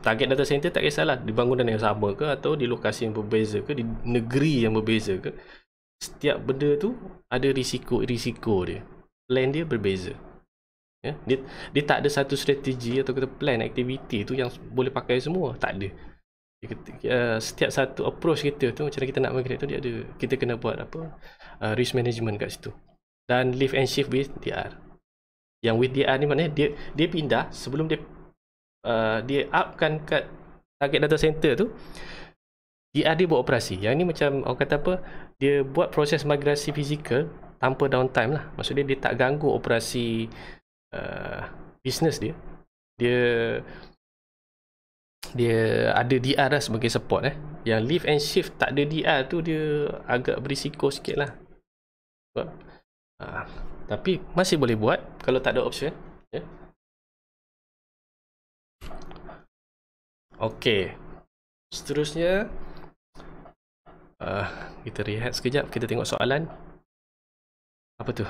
target data center tak kisahlah di bangunan yang sama ke atau di lokasi yang berbeza ke di negeri yang berbeza ke setiap benda tu ada risiko-risiko dia plan dia berbeza ya? dia, dia tak ada satu strategi atau kata plan aktiviti tu yang boleh pakai semua tak ada Ya, setiap satu approach kita tu macam kita nak migrate tu dia ada kita kena buat apa uh, risk management kat situ dan leave and shift with DR yang with DR ni maknanya dia dia pindah sebelum dia uh, dia upkan kat target data center tu DR dia buat operasi yang ni macam orang kata apa dia buat proses migrasi fizikal tanpa downtime lah maksudnya dia tak ganggu operasi uh, business dia dia dia ada DR lah sebagai support eh yang lift and shift tak ada DR tu dia agak berisiko sikit lah sebab ha, tapi masih boleh buat kalau tak ada option ya yeah. ok seterusnya uh, kita rehat sekejap kita tengok soalan apa tu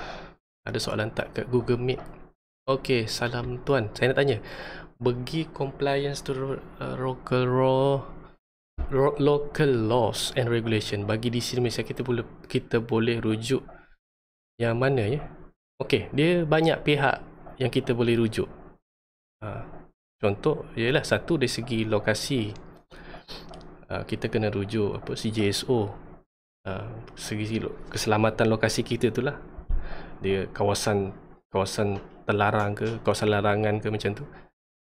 ada soalan tak kat google meet Okay, salam tuan saya nak tanya bagi compliance to uh, local law local laws and regulation bagi di sini misalnya kita boleh kita boleh rujuk yang mana ya okey dia banyak pihak yang kita boleh rujuk ha, contoh ialah satu dari segi lokasi ha, kita kena rujuk apa CJSO ha, segi keselamatan lokasi kita itulah dia kawasan kawasan terlarang ke kawasan larangan ke macam tu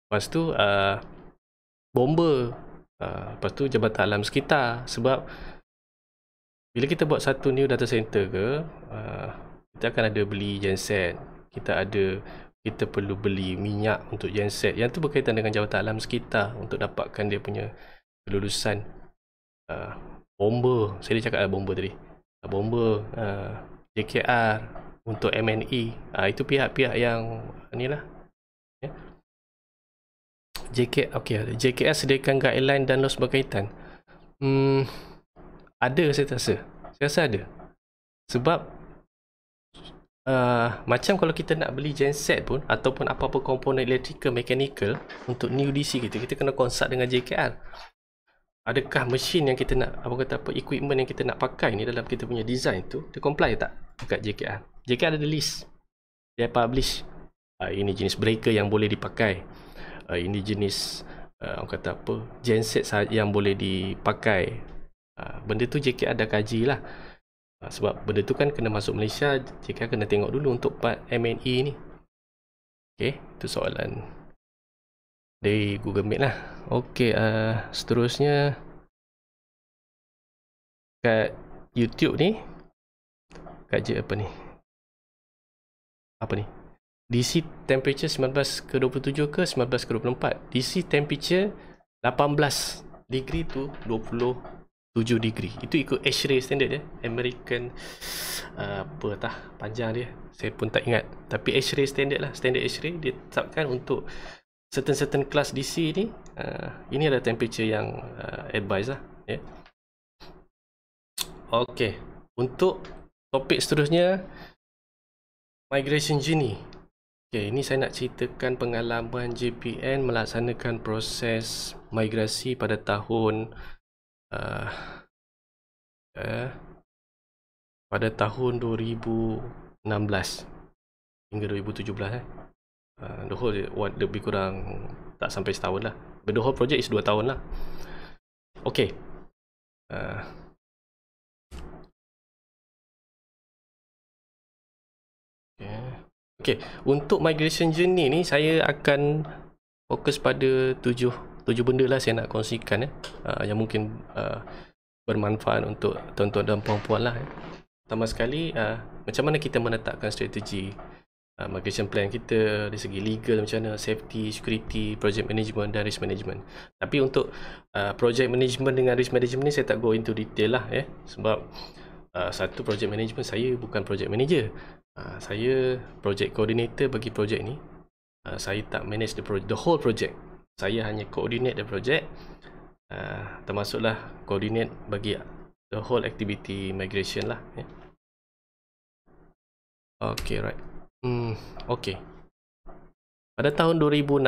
Lepas tu uh, bomba. Uh, lepas tu jabatan alam sekitar. Sebab bila kita buat satu new data center ke, uh, kita akan ada beli genset. Kita ada kita perlu beli minyak untuk genset. Yang tu berkaitan dengan jabatan alam sekitar untuk dapatkan dia punya kelulusan uh, bomba. Saya dah cakap lah bomba tadi. Uh, bomba uh, JKR untuk MNE. Uh, itu pihak-pihak yang ni lah. JK, okay, JKS sediakan guideline dan laws berkaitan hmm, ada saya tak rasa saya rasa ada sebab uh, macam kalau kita nak beli genset pun ataupun apa-apa komponen elektrikal mechanical untuk new DC kita kita kena consult dengan JKR adakah mesin yang kita nak apa kata apa equipment yang kita nak pakai ni dalam kita punya design tu dia comply tak dekat JKR JKR ada list dia publish uh, ini jenis breaker yang boleh dipakai uh, ini jenis uh, orang kata apa genset ha, yang boleh dipakai uh, benda tu JK ada kaji lah uh, sebab benda tu kan kena masuk Malaysia JK kena tengok dulu untuk part MNE ni ok tu soalan dari Google Meet lah ok uh, seterusnya kat YouTube ni kat je apa ni apa ni DC temperature 19 ke 27 ke 19 ke 24 DC temperature 18 degree tu 27 degree itu ikut H-ray standard ya American uh, apa tah panjang dia saya pun tak ingat tapi H-ray standard lah standard H-ray dia tetapkan untuk certain-certain class DC ni uh, ini adalah temperature yang uh, advice lah ya yeah. Okey, untuk topik seterusnya migration genie Okay, ini saya nak ceritakan pengalaman JPN melaksanakan proses migrasi pada tahun uh, uh, pada tahun 2016 hingga 2017 eh. Uh, the whole what, lebih kurang tak sampai setahun lah. But the whole project is 2 tahun lah. Okay. Uh, ah, Okay, untuk migration journey ni saya akan fokus pada tujuh tujuh benda lah saya nak kongsikan eh. uh, yang mungkin uh, bermanfaat untuk tuan-tuan dan puan-puan lah. Eh. Pertama sekali, uh, macam mana kita menetapkan strategi uh, migration plan kita dari segi legal macam mana, safety, security, project management dan risk management. Tapi untuk uh, project management dengan risk management ni saya tak go into detail lah eh. sebab uh, satu project management saya bukan project manager Ah, saya project coordinator bagi projek ni ah, saya tak manage the project the whole project saya hanya coordinate the project ah, termasuklah coordinate bagi the whole activity migration lah ya. Okay right. Hmm okay. Pada tahun 2016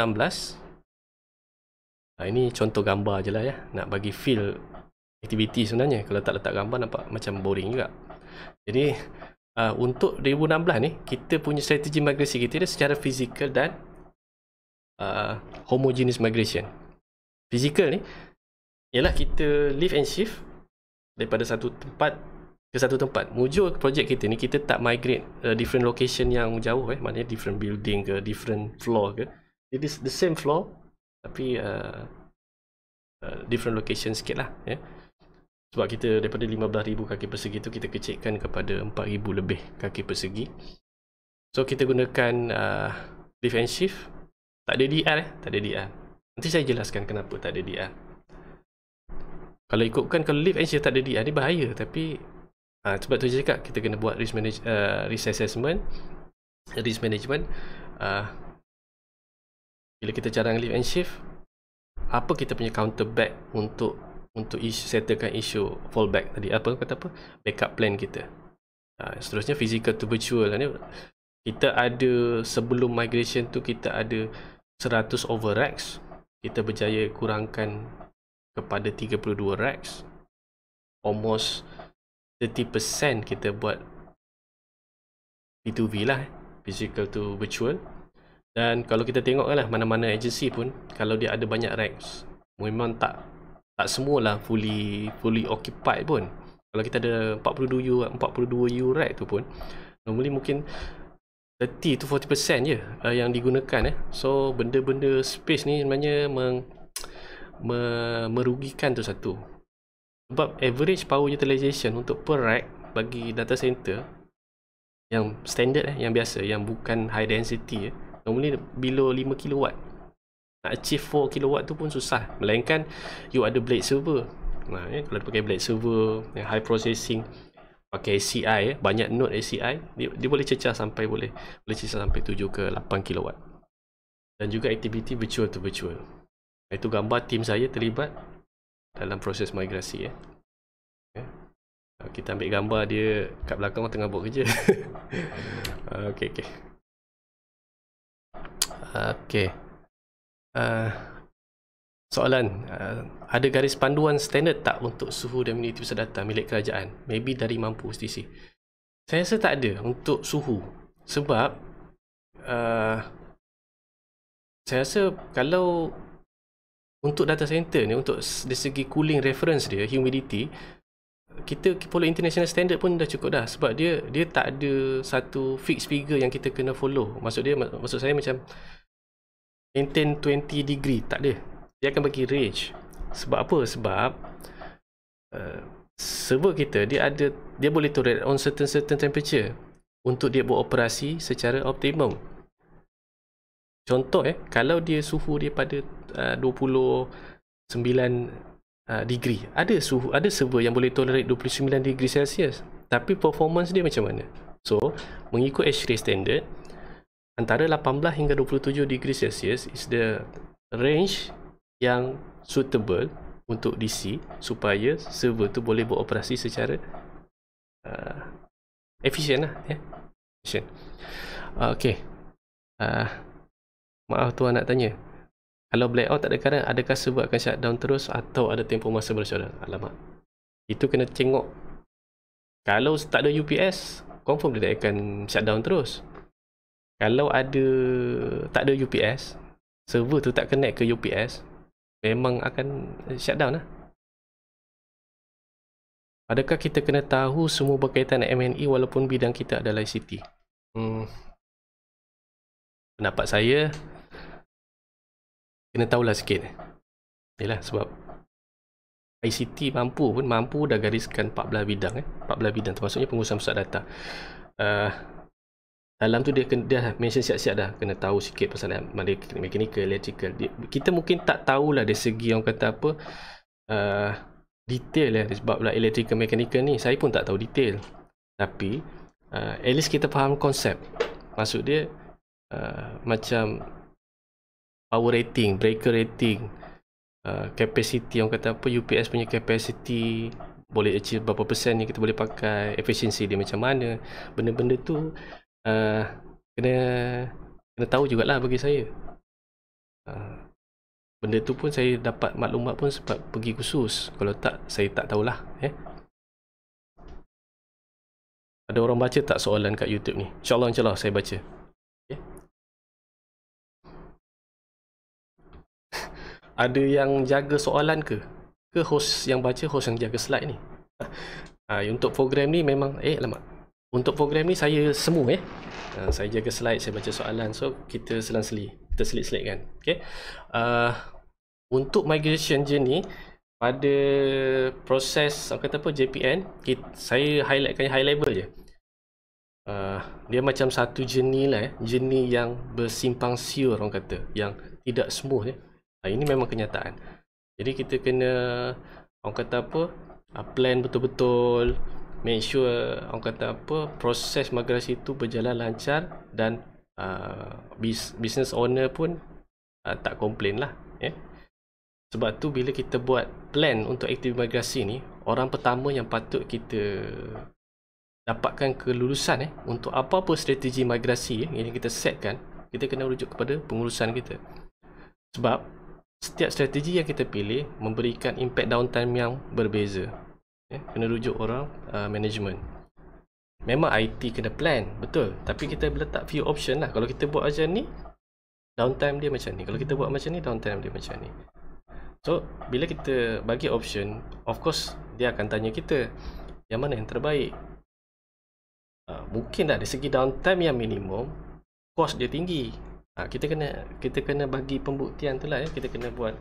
nah ini contoh gambar je lah ya nak bagi feel activity sebenarnya kalau tak letak gambar nampak macam boring juga. Jadi uh, untuk 2016 ni kita punya strategi migrasi kita ni secara fizikal dan uh, homogeneous migration fizikal ni ialah kita lift and shift daripada satu tempat ke satu tempat mujur projek kita ni kita tak migrate uh, different location yang jauh eh maknanya different building ke different floor ke it is the same floor tapi uh, uh, different location sikit lah yeah sebab kita daripada 15,000 kaki persegi tu kita kecikkan kepada 4,000 lebih kaki persegi so kita gunakan uh, lift and shift tak ada DR eh, tak ada DR nanti saya jelaskan kenapa tak ada DR kalau ikutkan kalau lift and shift tak ada DR ni bahaya tapi uh, sebab tu je cakap kita kena buat risk, manage, uh, risk assessment risk management uh, bila kita carang lift and shift apa kita punya counter back untuk untuk isu, settlekan isu fallback tadi apa kata apa backup plan kita ha, seterusnya physical to virtual lah ni kita ada sebelum migration tu kita ada 100 over racks kita berjaya kurangkan kepada 32 racks almost 30% kita buat P2V lah physical to virtual dan kalau kita tengok lah mana-mana agensi pun kalau dia ada banyak racks memang tak tak semualah fully fully occupied pun kalau kita ada 42 U 42 U right tu pun normally mungkin 30 to 40% je uh, yang digunakan eh. So benda-benda space ni sebenarnya meng, me, merugikan tu satu. Sebab average power utilization untuk per rack bagi data center yang standard eh, yang biasa yang bukan high density eh, normally below 5 kilowatt nak achieve 4 kilowatt tu pun susah melainkan you ada blade server nah, eh, kalau pakai blade server yang high processing pakai CI eh, banyak node CI dia, dia boleh cecah sampai boleh boleh cecah sampai 7 ke 8 kilowatt. dan juga aktiviti virtual to virtual itu gambar tim saya terlibat dalam proses migrasi eh. Okay. Eh, uh, kita ambil gambar dia kat belakang tengah buat kerja uh, okay, okay. Okay. Eh, soalan uh, ada garis panduan standard tak untuk suhu dan humidity pusat data milik kerajaan maybe dari mampu STC saya rasa tak ada untuk suhu sebab uh, saya rasa kalau untuk data center ni untuk dari segi cooling reference dia humidity kita follow international standard pun dah cukup dah sebab dia dia tak ada satu fixed figure yang kita kena follow maksud dia maksud saya macam maintain 20 degree tak ada dia akan bagi range sebab apa sebab uh, server kita dia ada dia boleh tolerate on certain certain temperature untuk dia buat operasi secara optimum contoh eh kalau dia suhu dia pada uh, 29 uh, degree ada suhu ada server yang boleh tolerate 29 degree celsius tapi performance dia macam mana so mengikut ashrae standard antara 18 hingga 27 degree Celsius is the range yang suitable untuk DC supaya server tu boleh beroperasi secara uh, efisien lah ya. Efisien. Uh, okay. Uh, maaf tuan nak tanya. Kalau blackout tak ada current, adakah server akan shutdown terus atau ada tempoh masa bersyarat? Alamak. Itu kena tengok. Kalau tak ada UPS, confirm dia tak akan shutdown terus kalau ada tak ada UPS server tu tak connect ke UPS memang akan shutdown lah adakah kita kena tahu semua berkaitan MNE walaupun bidang kita adalah ICT hmm. pendapat saya kena tahulah sikit yelah sebab ICT mampu pun mampu dah gariskan 14 bidang eh. 14 bidang termasuknya pengurusan pusat data uh, dalam tu dia kena dia mention siap-siap dah kena tahu sikit pasal eh, mekanikal electrical dia, kita mungkin tak tahulah dari segi orang kata apa uh, detail lah eh, sebab lah electrical mechanical ni saya pun tak tahu detail tapi uh, at least kita faham konsep maksud dia uh, macam power rating breaker rating uh, capacity orang kata apa UPS punya capacity boleh achieve berapa persen ni kita boleh pakai efficiency dia macam mana benda-benda tu Eh, kena kena tahu jugalah bagi saya uh, benda tu pun saya dapat maklumat pun sebab pergi khusus kalau tak saya tak tahulah eh ada orang baca tak soalan kat YouTube ni insyaallah insyaallah saya baca eh? Ada yang jaga soalan ke? Ke host yang baca, host yang jaga slide ni? Ha, untuk program ni memang... Eh, lemak. Untuk program ni saya semua eh. Uh, saya jaga slide, saya baca soalan. So kita selang-seli. Kita selit-selit kan. Okay. Uh, untuk migration je ni pada proses apa kata apa JPN kita, saya highlightkan high level je. Uh, dia macam satu jenis lah eh. Jenis yang bersimpang siur orang kata. Yang tidak smooth ya. Eh. ini memang kenyataan. Jadi kita kena orang kata apa uh, plan betul-betul make sure orang kata apa proses migrasi itu berjalan lancar dan uh, bis, business owner pun uh, tak komplain lah yeah. sebab tu bila kita buat plan untuk aktif migrasi ni orang pertama yang patut kita dapatkan kelulusan eh, untuk apa-apa strategi migrasi eh, yang kita setkan kita kena rujuk kepada pengurusan kita sebab setiap strategi yang kita pilih memberikan impact downtime yang berbeza eh, kena rujuk orang uh, management memang IT kena plan betul tapi kita letak few option lah kalau kita buat macam ni downtime dia macam ni kalau kita buat macam ni downtime dia macam ni so bila kita bagi option of course dia akan tanya kita yang mana yang terbaik uh, mungkin lah dari segi downtime yang minimum cost dia tinggi uh, kita kena kita kena bagi pembuktian tu lah ya. kita kena buat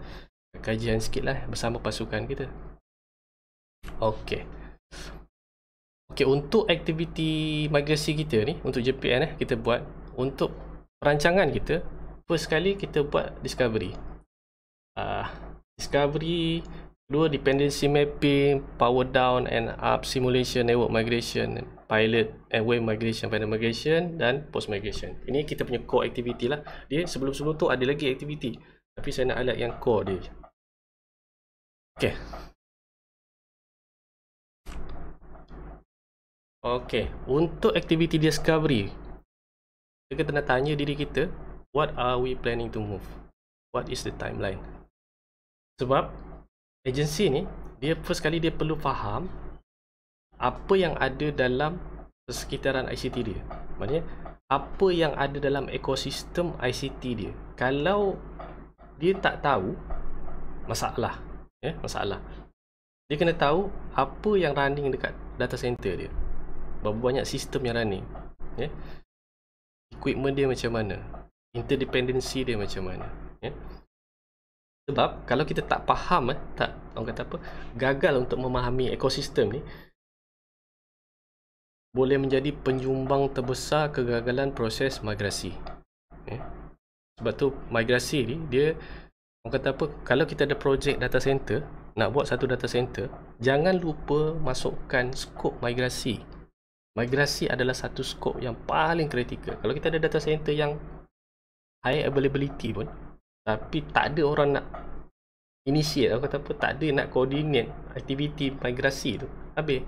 kajian sikit lah bersama pasukan kita Okey. Okey, untuk aktiviti migrasi kita ni untuk JPN eh kita buat untuk perancangan kita first sekali kita buat discovery. Uh, discovery dua dependency mapping, power down and up simulation network migration, pilot and wave migration, final migration dan post migration. Ini kita punya core activity lah. Dia sebelum-sebelum tu ada lagi activity tapi saya nak alat yang core dia. Okey. Okay, untuk aktiviti discovery Kita kena tanya diri kita What are we planning to move? What is the timeline? Sebab agensi ni Dia first kali dia perlu faham Apa yang ada dalam persekitaran ICT dia Maksudnya apa yang ada dalam ekosistem ICT dia Kalau dia tak tahu Masalah ya, Masalah dia kena tahu apa yang running dekat data center dia berapa banyak sistem yang running yeah. equipment dia macam mana interdependency dia macam mana yeah. sebab kalau kita tak faham eh tak orang kata apa gagal untuk memahami ekosistem ni boleh menjadi penyumbang terbesar kegagalan proses migrasi yeah. sebab tu migrasi ni dia orang kata apa kalau kita ada projek data center nak buat satu data center jangan lupa masukkan skop migrasi Migrasi adalah satu skop yang paling kritikal. Kalau kita ada data center yang high availability pun tapi tak ada orang nak initiate atau kata apa tak ada nak coordinate aktiviti migrasi tu. Habis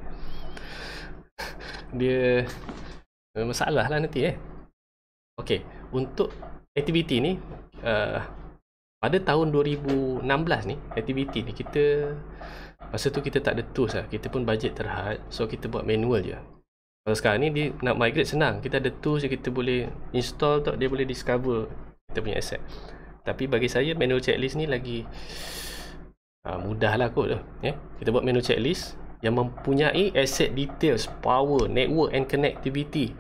dia masalah lah nanti eh. Okey, untuk aktiviti ni uh, pada tahun 2016 ni aktiviti ni kita masa tu kita tak ada tools lah. Kita pun bajet terhad. So kita buat manual je. Kalau sekarang ni dia nak migrate senang. Kita ada tools yang kita boleh install tak dia boleh discover kita punya asset. Tapi bagi saya manual checklist ni lagi uh, ah, mudah lah kot. Ya. Eh? Kita buat manual checklist yang mempunyai asset details, power, network and connectivity.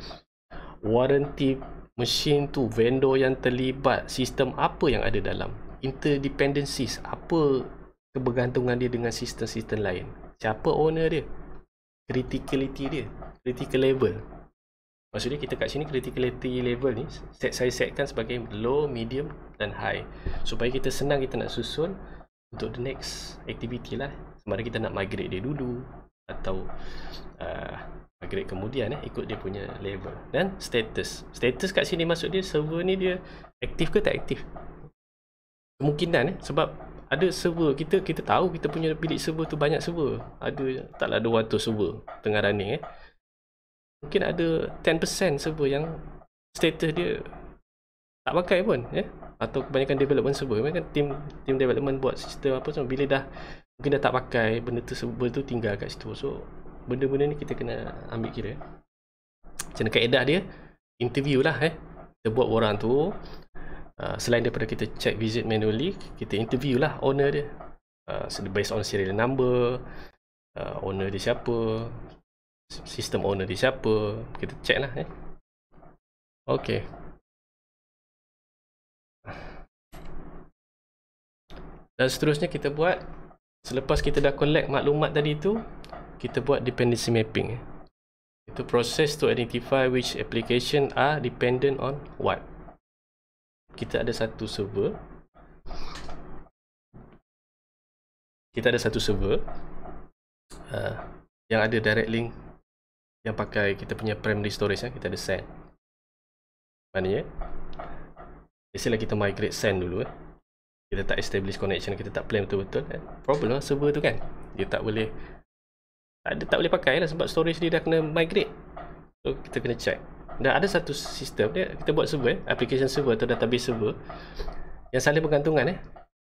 Warranty machine tu, vendor yang terlibat, sistem apa yang ada dalam. Interdependencies, apa kebergantungan dia dengan sistem-sistem lain. Siapa owner dia? Criticality dia critical level maksudnya kita kat sini criticality level ni set saya setkan sebagai low, medium dan high supaya kita senang kita nak susun untuk the next activity lah sebab kita nak migrate dia dulu atau uh, migrate kemudian eh, ikut dia punya level dan status status kat sini maksud dia server ni dia aktif ke tak aktif kemungkinan eh, sebab ada server kita kita tahu kita punya bilik server tu banyak server ada taklah 200 server tengah running eh mungkin ada 10% server yang status dia tak pakai pun ya yeah? atau kebanyakan development server memang kan team team development buat sistem apa semua bila dah mungkin dah tak pakai benda tu server tu tinggal kat situ so benda-benda ni kita kena ambil kira macam mana kaedah dia interview lah eh kita buat orang tu uh, selain daripada kita check visit manually kita interview lah owner dia uh, based on serial number uh, owner dia siapa sistem owner di siapa kita check lah eh. ok dan seterusnya kita buat selepas kita dah collect maklumat tadi tu kita buat dependency mapping eh. itu proses to identify which application are dependent on what kita ada satu server kita ada satu server uh, yang ada direct link yang pakai kita punya primary storage ya, kita ada sand maknanya biasalah kita migrate sand dulu eh. kita tak establish connection kita tak plan betul-betul eh. problem lah server tu kan dia tak boleh tak, ada, tak boleh pakai lah sebab storage dia dah kena migrate so kita kena check dan ada satu sistem dia kita buat server eh, application server atau database server yang saling bergantungan eh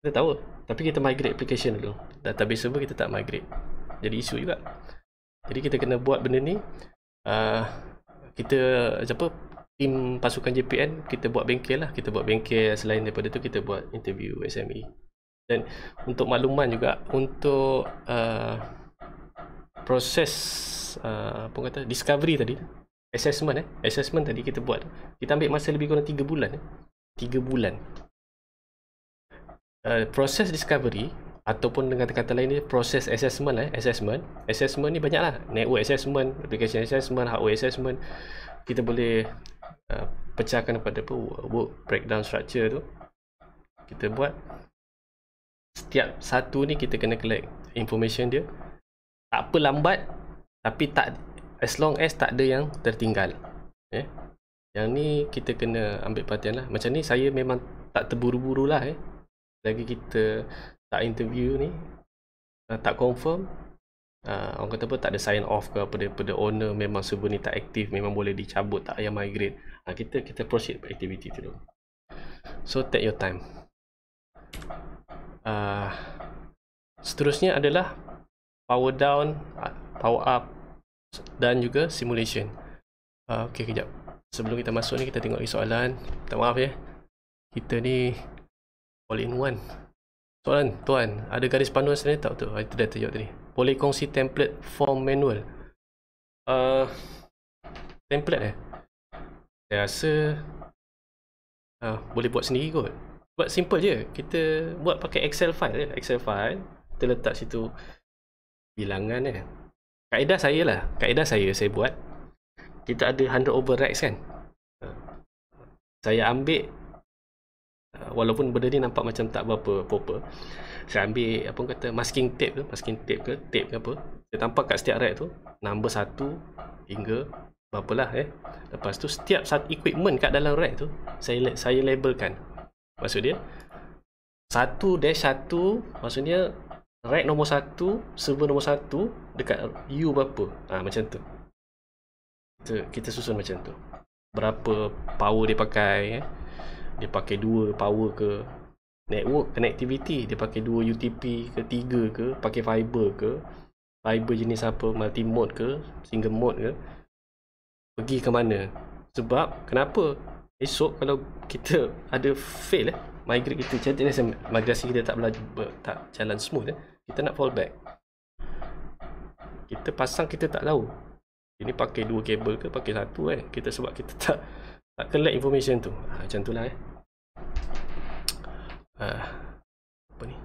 kita tahu tapi kita migrate application dulu database server kita tak migrate jadi isu juga jadi kita kena buat benda ni uh, kita apa? tim pasukan JPN kita buat bengkel lah kita buat bengkel selain daripada tu kita buat interview SME dan untuk makluman juga untuk uh, proses uh, apa kata discovery tadi assessment eh assessment tadi kita buat kita ambil masa lebih kurang 3 bulan eh 3 bulan uh, proses discovery ataupun dengan kata kata lain ni proses assessment eh assessment assessment ni banyaklah network assessment application assessment hardware assessment kita boleh uh, pecahkan pada apa work breakdown structure tu kita buat setiap satu ni kita kena collect information dia tak apa lambat tapi tak as long as tak ada yang tertinggal eh yang ni kita kena ambil perhatian lah macam ni saya memang tak terburu-buru lah eh lagi kita tak interview ni uh, tak confirm uh, orang kata pun tak ada sign off ke apa daripada owner memang server ni tak aktif memang boleh dicabut tak payah migrate uh, kita kita proceed activity tu dulu so take your time uh, seterusnya adalah power down uh, power up dan juga simulation uh, ok kejap sebelum kita masuk ni kita tengok lagi soalan minta maaf ya kita ni all in one Soalan tuan, ada garis panduan sendiri tak tu? Itu dah terjawab tadi. Boleh kongsi template form manual? Uh, template eh? Saya rasa uh, boleh buat sendiri kot. Buat simple je. Kita buat pakai Excel file je. Excel file. Kita letak situ bilangan eh. Kaedah saya lah. Kaedah saya saya buat. Kita ada 100 overrides kan? Uh, saya ambil Ah, walaupun benda ni nampak macam tak berapa proper saya ambil apa pun kata masking tape ke masking tape ke tape ke apa saya tampak kat setiap rack tu number 1 hingga berapa lah eh lepas tu setiap satu equipment kat dalam rack tu saya saya labelkan maksud dia 1 dash 1 maksudnya rack nombor 1 server nombor 1 dekat U berapa ha, macam tu kita, kita susun macam tu berapa power dia pakai eh? dia pakai dua power ke network connectivity dia pakai dua UTP ke tiga ke pakai fiber ke fiber jenis apa multi mode ke single mode ke pergi ke mana sebab kenapa esok kalau kita ada fail eh migrate kita jadi ni migrasi kita tak belajar tak jalan smooth eh kita nak fallback kita pasang kita tak tahu ini pakai dua kabel ke pakai satu eh kita sebab kita tak tak collect information tu ha, macam tu lah eh uh, apa ni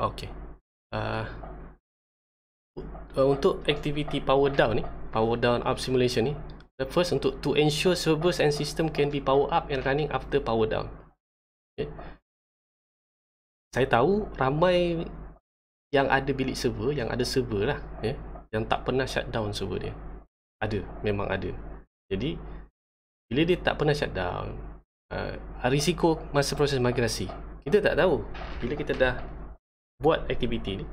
Okay, eh, uh, untuk activity power down ni power down up simulation ni the first untuk to ensure servers and system can be power up and running after power down okay. saya tahu ramai yang ada bilik server yang ada server lah okay, yang tak pernah shutdown server dia ada memang ada jadi bila dia tak pernah shutdown uh, risiko masa proses migrasi kita tak tahu bila kita dah buat aktiviti ni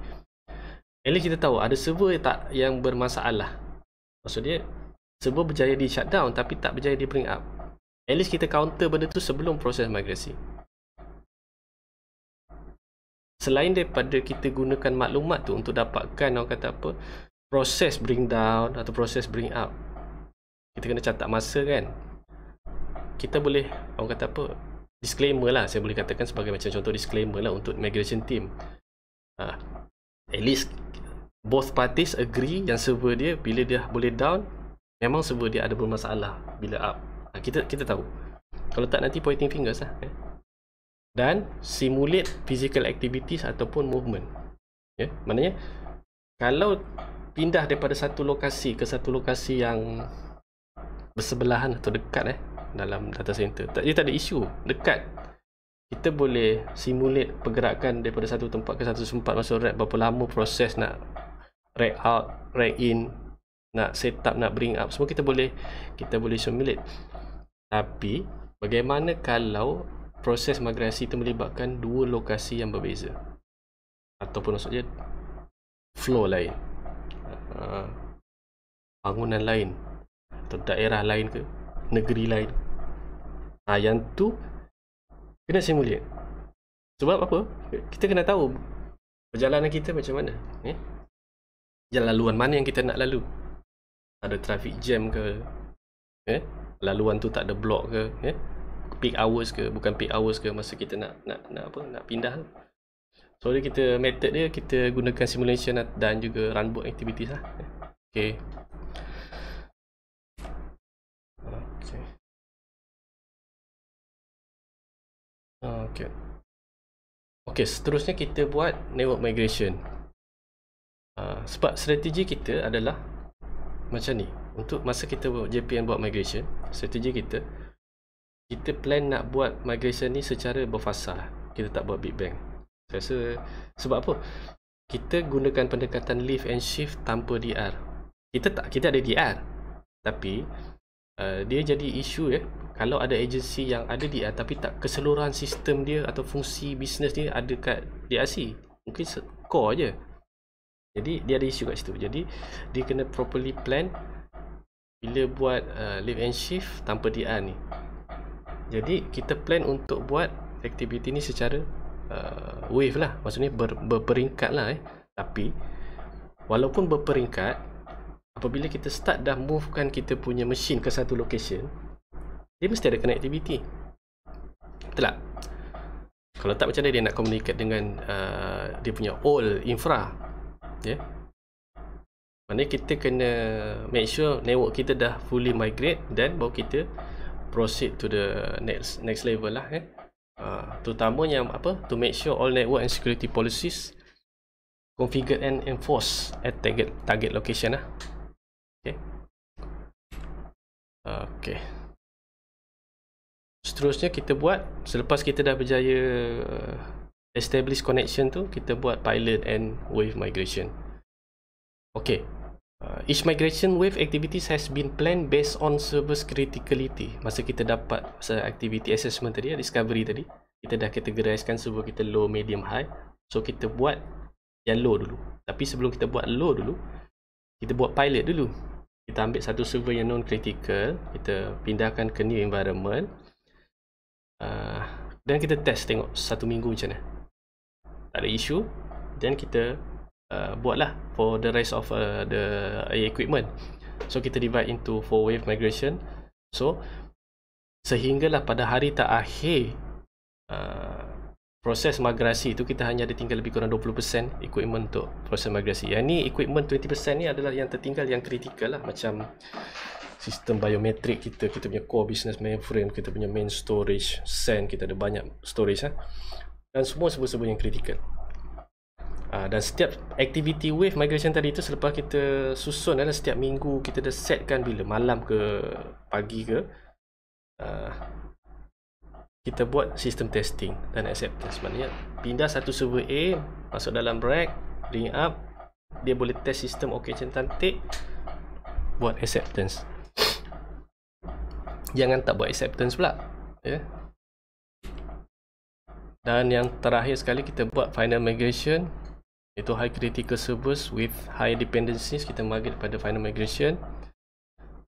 at least kita tahu ada server tak yang bermasalah maksudnya server berjaya di shutdown tapi tak berjaya di bring up at least kita counter benda tu sebelum proses migrasi selain daripada kita gunakan maklumat tu untuk dapatkan orang kata apa proses bring down atau proses bring up kita kena catat masa kan kita boleh orang kata apa disclaimer lah saya boleh katakan sebagai macam contoh disclaimer lah untuk migration team ha, at least both parties agree yang server dia bila dia boleh down memang server dia ada bermasalah bila up ha, kita kita tahu kalau tak nanti pointing fingers lah eh. dan simulate physical activities ataupun movement ya yeah, maknanya kalau pindah daripada satu lokasi ke satu lokasi yang bersebelahan atau dekat eh dalam data center tak, dia tak ada isu dekat kita boleh simulate pergerakan daripada satu tempat ke satu tempat masuk rack berapa lama proses nak rack out rack in nak set up nak bring up semua kita boleh kita boleh simulate tapi bagaimana kalau proses migrasi itu melibatkan dua lokasi yang berbeza ataupun maksudnya flow lain uh, bangunan lain atau daerah lain ke negeri lain ha, yang tu kena simulate sebab apa kita kena tahu perjalanan kita macam mana eh? jalan laluan mana yang kita nak lalu ada traffic jam ke eh? laluan tu tak ada blok ke eh? peak hours ke bukan peak hours ke masa kita nak nak nak apa nak pindah so kita method dia kita gunakan simulation dan juga runbook activities lah eh? Okay. Ah, okay. okay seterusnya kita buat network migration uh, sebab strategi kita adalah macam ni untuk masa kita buat JPN buat migration strategi kita kita plan nak buat migration ni secara berfasa kita tak buat big bang saya rasa sebab apa kita gunakan pendekatan lift and shift tanpa DR kita tak kita ada DR tapi Eh, dia jadi isu ya kalau ada agensi yang ada di tapi tak keseluruhan sistem dia atau fungsi bisnes dia ada kat DRC mungkin core je jadi dia ada isu kat situ jadi dia kena properly plan bila buat uh, live and shift tanpa DR ni jadi kita plan untuk buat aktiviti ni secara uh, wave lah maksudnya ber, berperingkat lah eh tapi walaupun berperingkat apabila kita start dah movekan kita punya machine ke satu location dia mesti ada connectivity betul tak? kalau tak macam mana dia nak communicate dengan uh, dia punya old infra ya yeah? maknanya kita kena make sure network kita dah fully migrate dan baru kita proceed to the next next level lah eh uh, terutamanya apa to make sure all network and security policies configured and enforced at target, target location lah Okay. Okay. Seterusnya kita buat selepas kita dah berjaya uh, establish connection tu kita buat pilot and wave migration. Okay. Uh, each migration wave activities has been planned based on service criticality. Masa kita dapat masa uh, activity assessment tadi, uh, discovery tadi, kita dah categorizekan server kita low, medium, high. So kita buat yang low dulu. Tapi sebelum kita buat low dulu, kita buat pilot dulu kita ambil satu server yang non critical kita pindahkan ke new environment uh, dan kita test tengok satu minggu macam mana tak ada isu then kita uh, buatlah for the rest of uh, the equipment so kita divide into four wave migration so sehinggalah pada hari terakhir uh, proses migrasi itu kita hanya ada tinggal lebih kurang 20% equipment untuk proses migrasi yang ni equipment 20% ni adalah yang tertinggal yang kritikal lah macam sistem biometrik kita kita punya core business mainframe kita punya main storage SAN kita ada banyak storage lah dan semua sebuah-sebuah yang kritikal ah, dan setiap activity wave migration tadi itu selepas kita susun dalam setiap minggu kita dah setkan bila malam ke pagi ke ah, kita buat sistem testing dan acceptance maknanya pindah satu server A masuk dalam rack ring up dia boleh test sistem ok macam cantik buat acceptance jangan tak buat acceptance pula ya yeah. dan yang terakhir sekali kita buat final migration itu high critical servers with high dependencies kita migrate pada final migration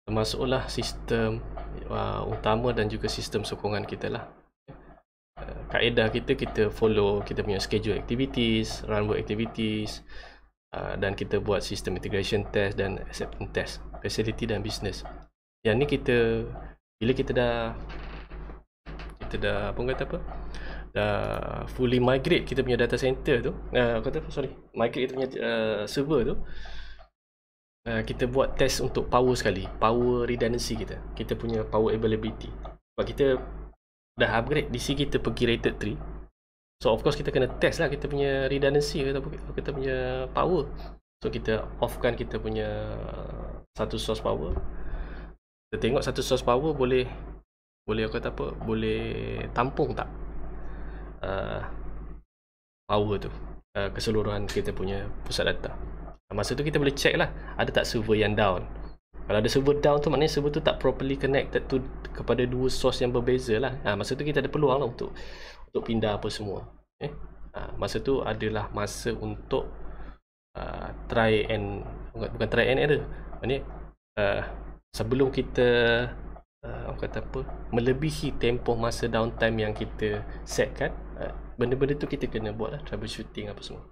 termasuklah sistem uh, utama dan juga sistem sokongan kita lah kaedah kita kita follow kita punya schedule activities run work activities uh, dan kita buat system integration test dan acceptance test facility dan business yang ni kita bila kita dah kita dah apa kata apa dah fully migrate kita punya data center tu uh, kata apa sorry migrate kita punya uh, server tu uh, kita buat test untuk power sekali power redundancy kita kita punya power availability sebab kita dah upgrade DC kita pergi rated 3 so of course kita kena test lah kita punya redundancy atau kita punya power so kita offkan kita punya satu source power kita tengok satu source power boleh boleh aku kata apa boleh tampung tak uh, power tu uh, keseluruhan kita punya pusat data masa tu kita boleh check lah ada tak server yang down kalau ada server down tu maknanya server tu tak properly connected tu kepada dua source yang berbeza lah ha, masa tu kita ada peluang lah untuk untuk pindah apa semua eh? ha, masa tu adalah masa untuk uh, try and bukan, bukan try and error maknanya uh, sebelum kita uh, kata apa melebihi tempoh masa downtime yang kita set kan uh, benda-benda tu kita kena buat lah troubleshooting apa semua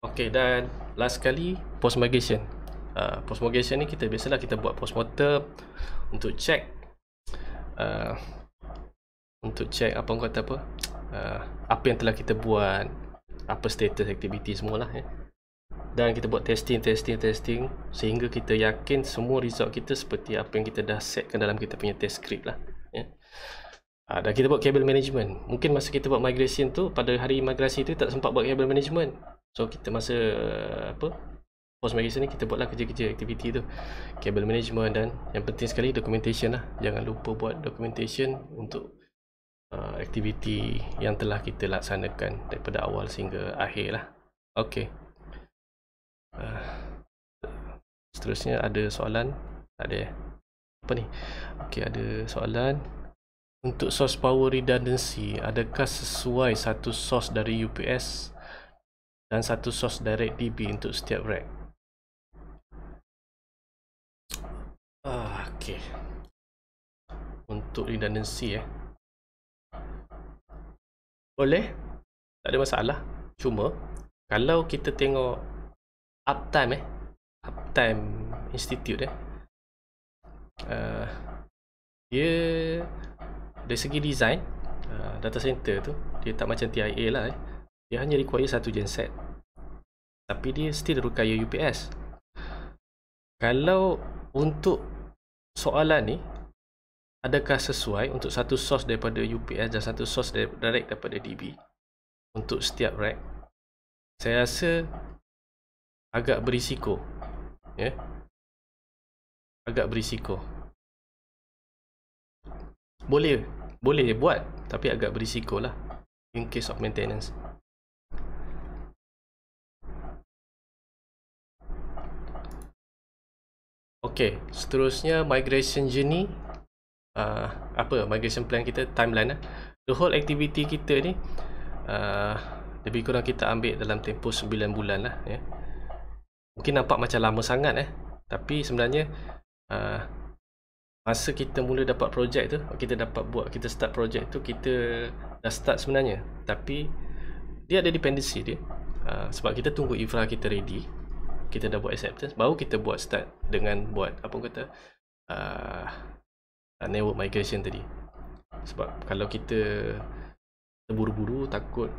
Okay dan last kali migration, Uh, ah, migration ni kita biasalah kita buat postmortem untuk check uh, untuk check apa kata apa uh, apa yang telah kita buat apa status semua lah eh. Ya. dan kita buat testing testing testing sehingga kita yakin semua result kita seperti apa yang kita dah setkan dalam kita punya test script lah eh. uh, dan kita buat cable management mungkin masa kita buat migration tu pada hari migrasi tu tak sempat buat cable management So kita masa apa post migration ni kita buatlah kerja-kerja aktiviti tu. Cable management dan yang penting sekali documentation lah. Jangan lupa buat documentation untuk uh, aktiviti yang telah kita laksanakan daripada awal sehingga akhir lah. Okay. Uh, seterusnya ada soalan? Tak ada eh? Apa ni? Okay ada soalan. Untuk source power redundancy, adakah sesuai satu source dari UPS dan satu source direct DB untuk setiap rack. Ah, okay. Untuk redundancy eh. Boleh. Tak ada masalah. Cuma kalau kita tengok uptime eh, uptime institute eh. Uh, dia dari segi design uh, data center tu dia tak macam TIA lah eh dia hanya require satu genset tapi dia still require UPS kalau untuk soalan ni adakah sesuai untuk satu source daripada UPS dan satu source direct daripada DB untuk setiap rack saya rasa agak berisiko ya yeah? agak berisiko boleh boleh buat tapi agak berisikolah in case of maintenance Okey, seterusnya migration journey uh, Apa migration plan kita, timeline lah. The whole activity kita ni uh, Lebih kurang kita ambil dalam tempoh 9 bulan lah yeah. Mungkin nampak macam lama sangat eh Tapi sebenarnya uh, Masa kita mula dapat projek tu Kita dapat buat, kita start projek tu Kita dah start sebenarnya Tapi dia ada dependency dia uh, Sebab kita tunggu infra kita ready kita dah buat acceptance baru kita buat start dengan buat apa kata uh, uh, network migration tadi sebab kalau kita terburu-buru takut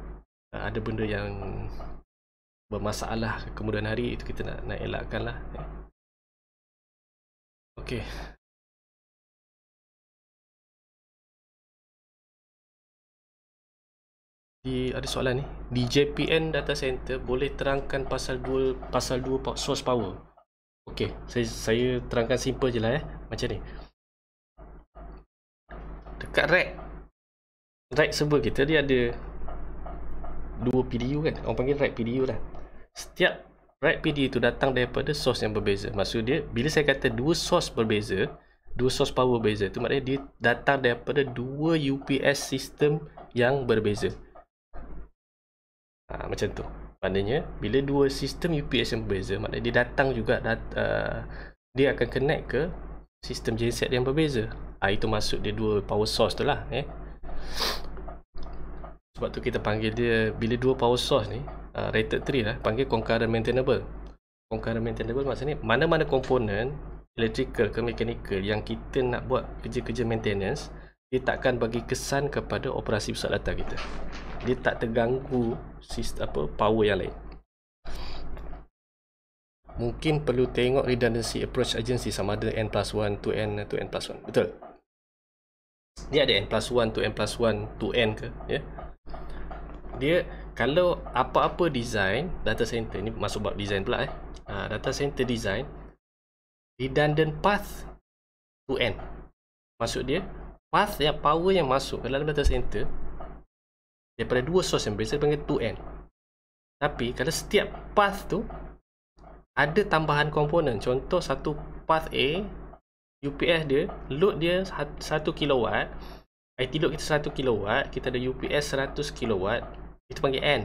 uh, ada benda yang bermasalah kemudian hari itu kita nak nak elakkan lah ya. okay. di ada soalan ni di JPN data center boleh terangkan pasal dua pasal dua source power okey saya saya terangkan simple je lah eh macam ni dekat rack rack server kita dia ada dua PDU kan orang panggil rack PDU lah setiap rack PDU tu datang daripada source yang berbeza maksud dia bila saya kata dua source berbeza dua source power berbeza tu maknanya dia datang daripada dua UPS system yang berbeza ha, macam tu maknanya bila dua sistem UPS yang berbeza maknanya dia datang juga dat, uh, dia akan connect ke sistem genset yang berbeza ha, itu maksud dia dua power source tu lah eh. sebab tu kita panggil dia bila dua power source ni uh, rated 3 lah panggil concurrent maintainable concurrent maintainable maksudnya mana-mana komponen electrical ke mechanical yang kita nak buat kerja-kerja maintenance dia takkan bagi kesan kepada operasi pusat data kita dia tak terganggu sistem apa power yang lain mungkin perlu tengok redundancy approach agency sama ada n plus 1 to n to n plus 1 betul dia ada n plus 1 to n plus 1 to n ke ya yeah? dia kalau apa-apa design data center ni masuk bab design pula eh ha, data center design redundant path to n maksud dia path yang power yang masuk ke dalam data center daripada dua source yang berbeza panggil 2N tapi kalau setiap path tu ada tambahan komponen contoh satu path A UPS dia load dia 1 kW IT load kita 1 kW kita ada UPS 100 kW itu panggil N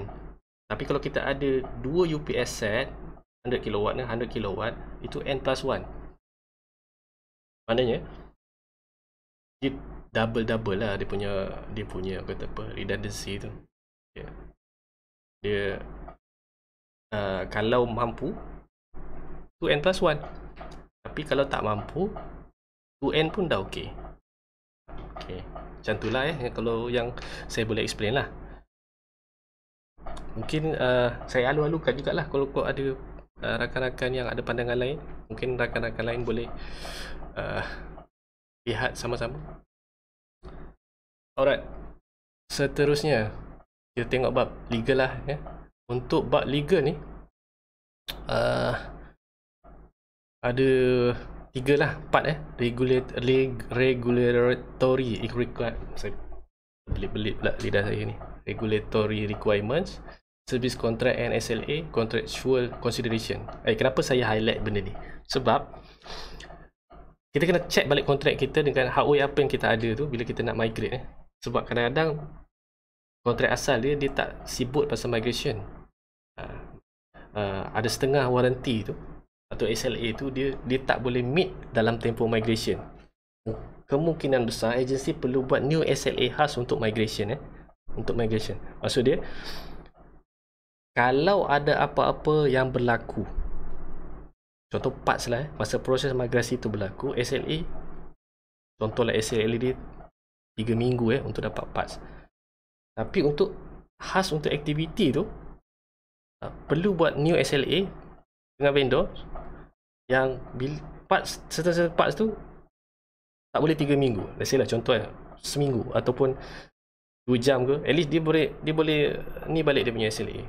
tapi kalau kita ada dua UPS set 100 kW ni 100 kW itu N plus 1 maknanya double-double lah dia punya dia punya aku kata apa redundancy tu yeah. dia uh, kalau mampu 2n plus 1 tapi kalau tak mampu 2n pun dah okey okey macam tu lah eh kalau yang saya boleh explain lah mungkin uh, saya alu-alukan juga lah kalau kau ada uh, rakan-rakan yang ada pandangan lain mungkin rakan-rakan lain boleh uh, lihat sama-sama Alright. Seterusnya, kita tengok bab legal lah. Ya. Untuk bab legal ni, uh, ada tiga lah part eh. Regulate, regulatory requirement. Saya belit-belit pula lidah saya ni. Regulatory requirements. Service contract and SLA. Contractual consideration. Eh, kenapa saya highlight benda ni? Sebab, kita kena check balik kontrak kita dengan hardware apa yang kita ada tu bila kita nak migrate eh. sebab kadang-kadang kontrak asal dia dia tak sibuk pasal migration uh, uh, ada setengah warranty tu atau SLA tu dia dia tak boleh meet dalam tempoh migration kemungkinan besar agensi perlu buat new SLA khas untuk migration eh untuk migration maksud dia kalau ada apa-apa yang berlaku contoh parts lah eh. masa proses migrasi tu berlaku SLA contohlah SLA dia 3 minggu eh untuk dapat parts tapi untuk khas untuk aktiviti tu ah, perlu buat new SLA dengan vendor yang bila parts certain-certain parts tu tak boleh 3 minggu let's say lah contoh eh, seminggu ataupun 2 jam ke at least dia boleh dia boleh ni balik dia punya SLA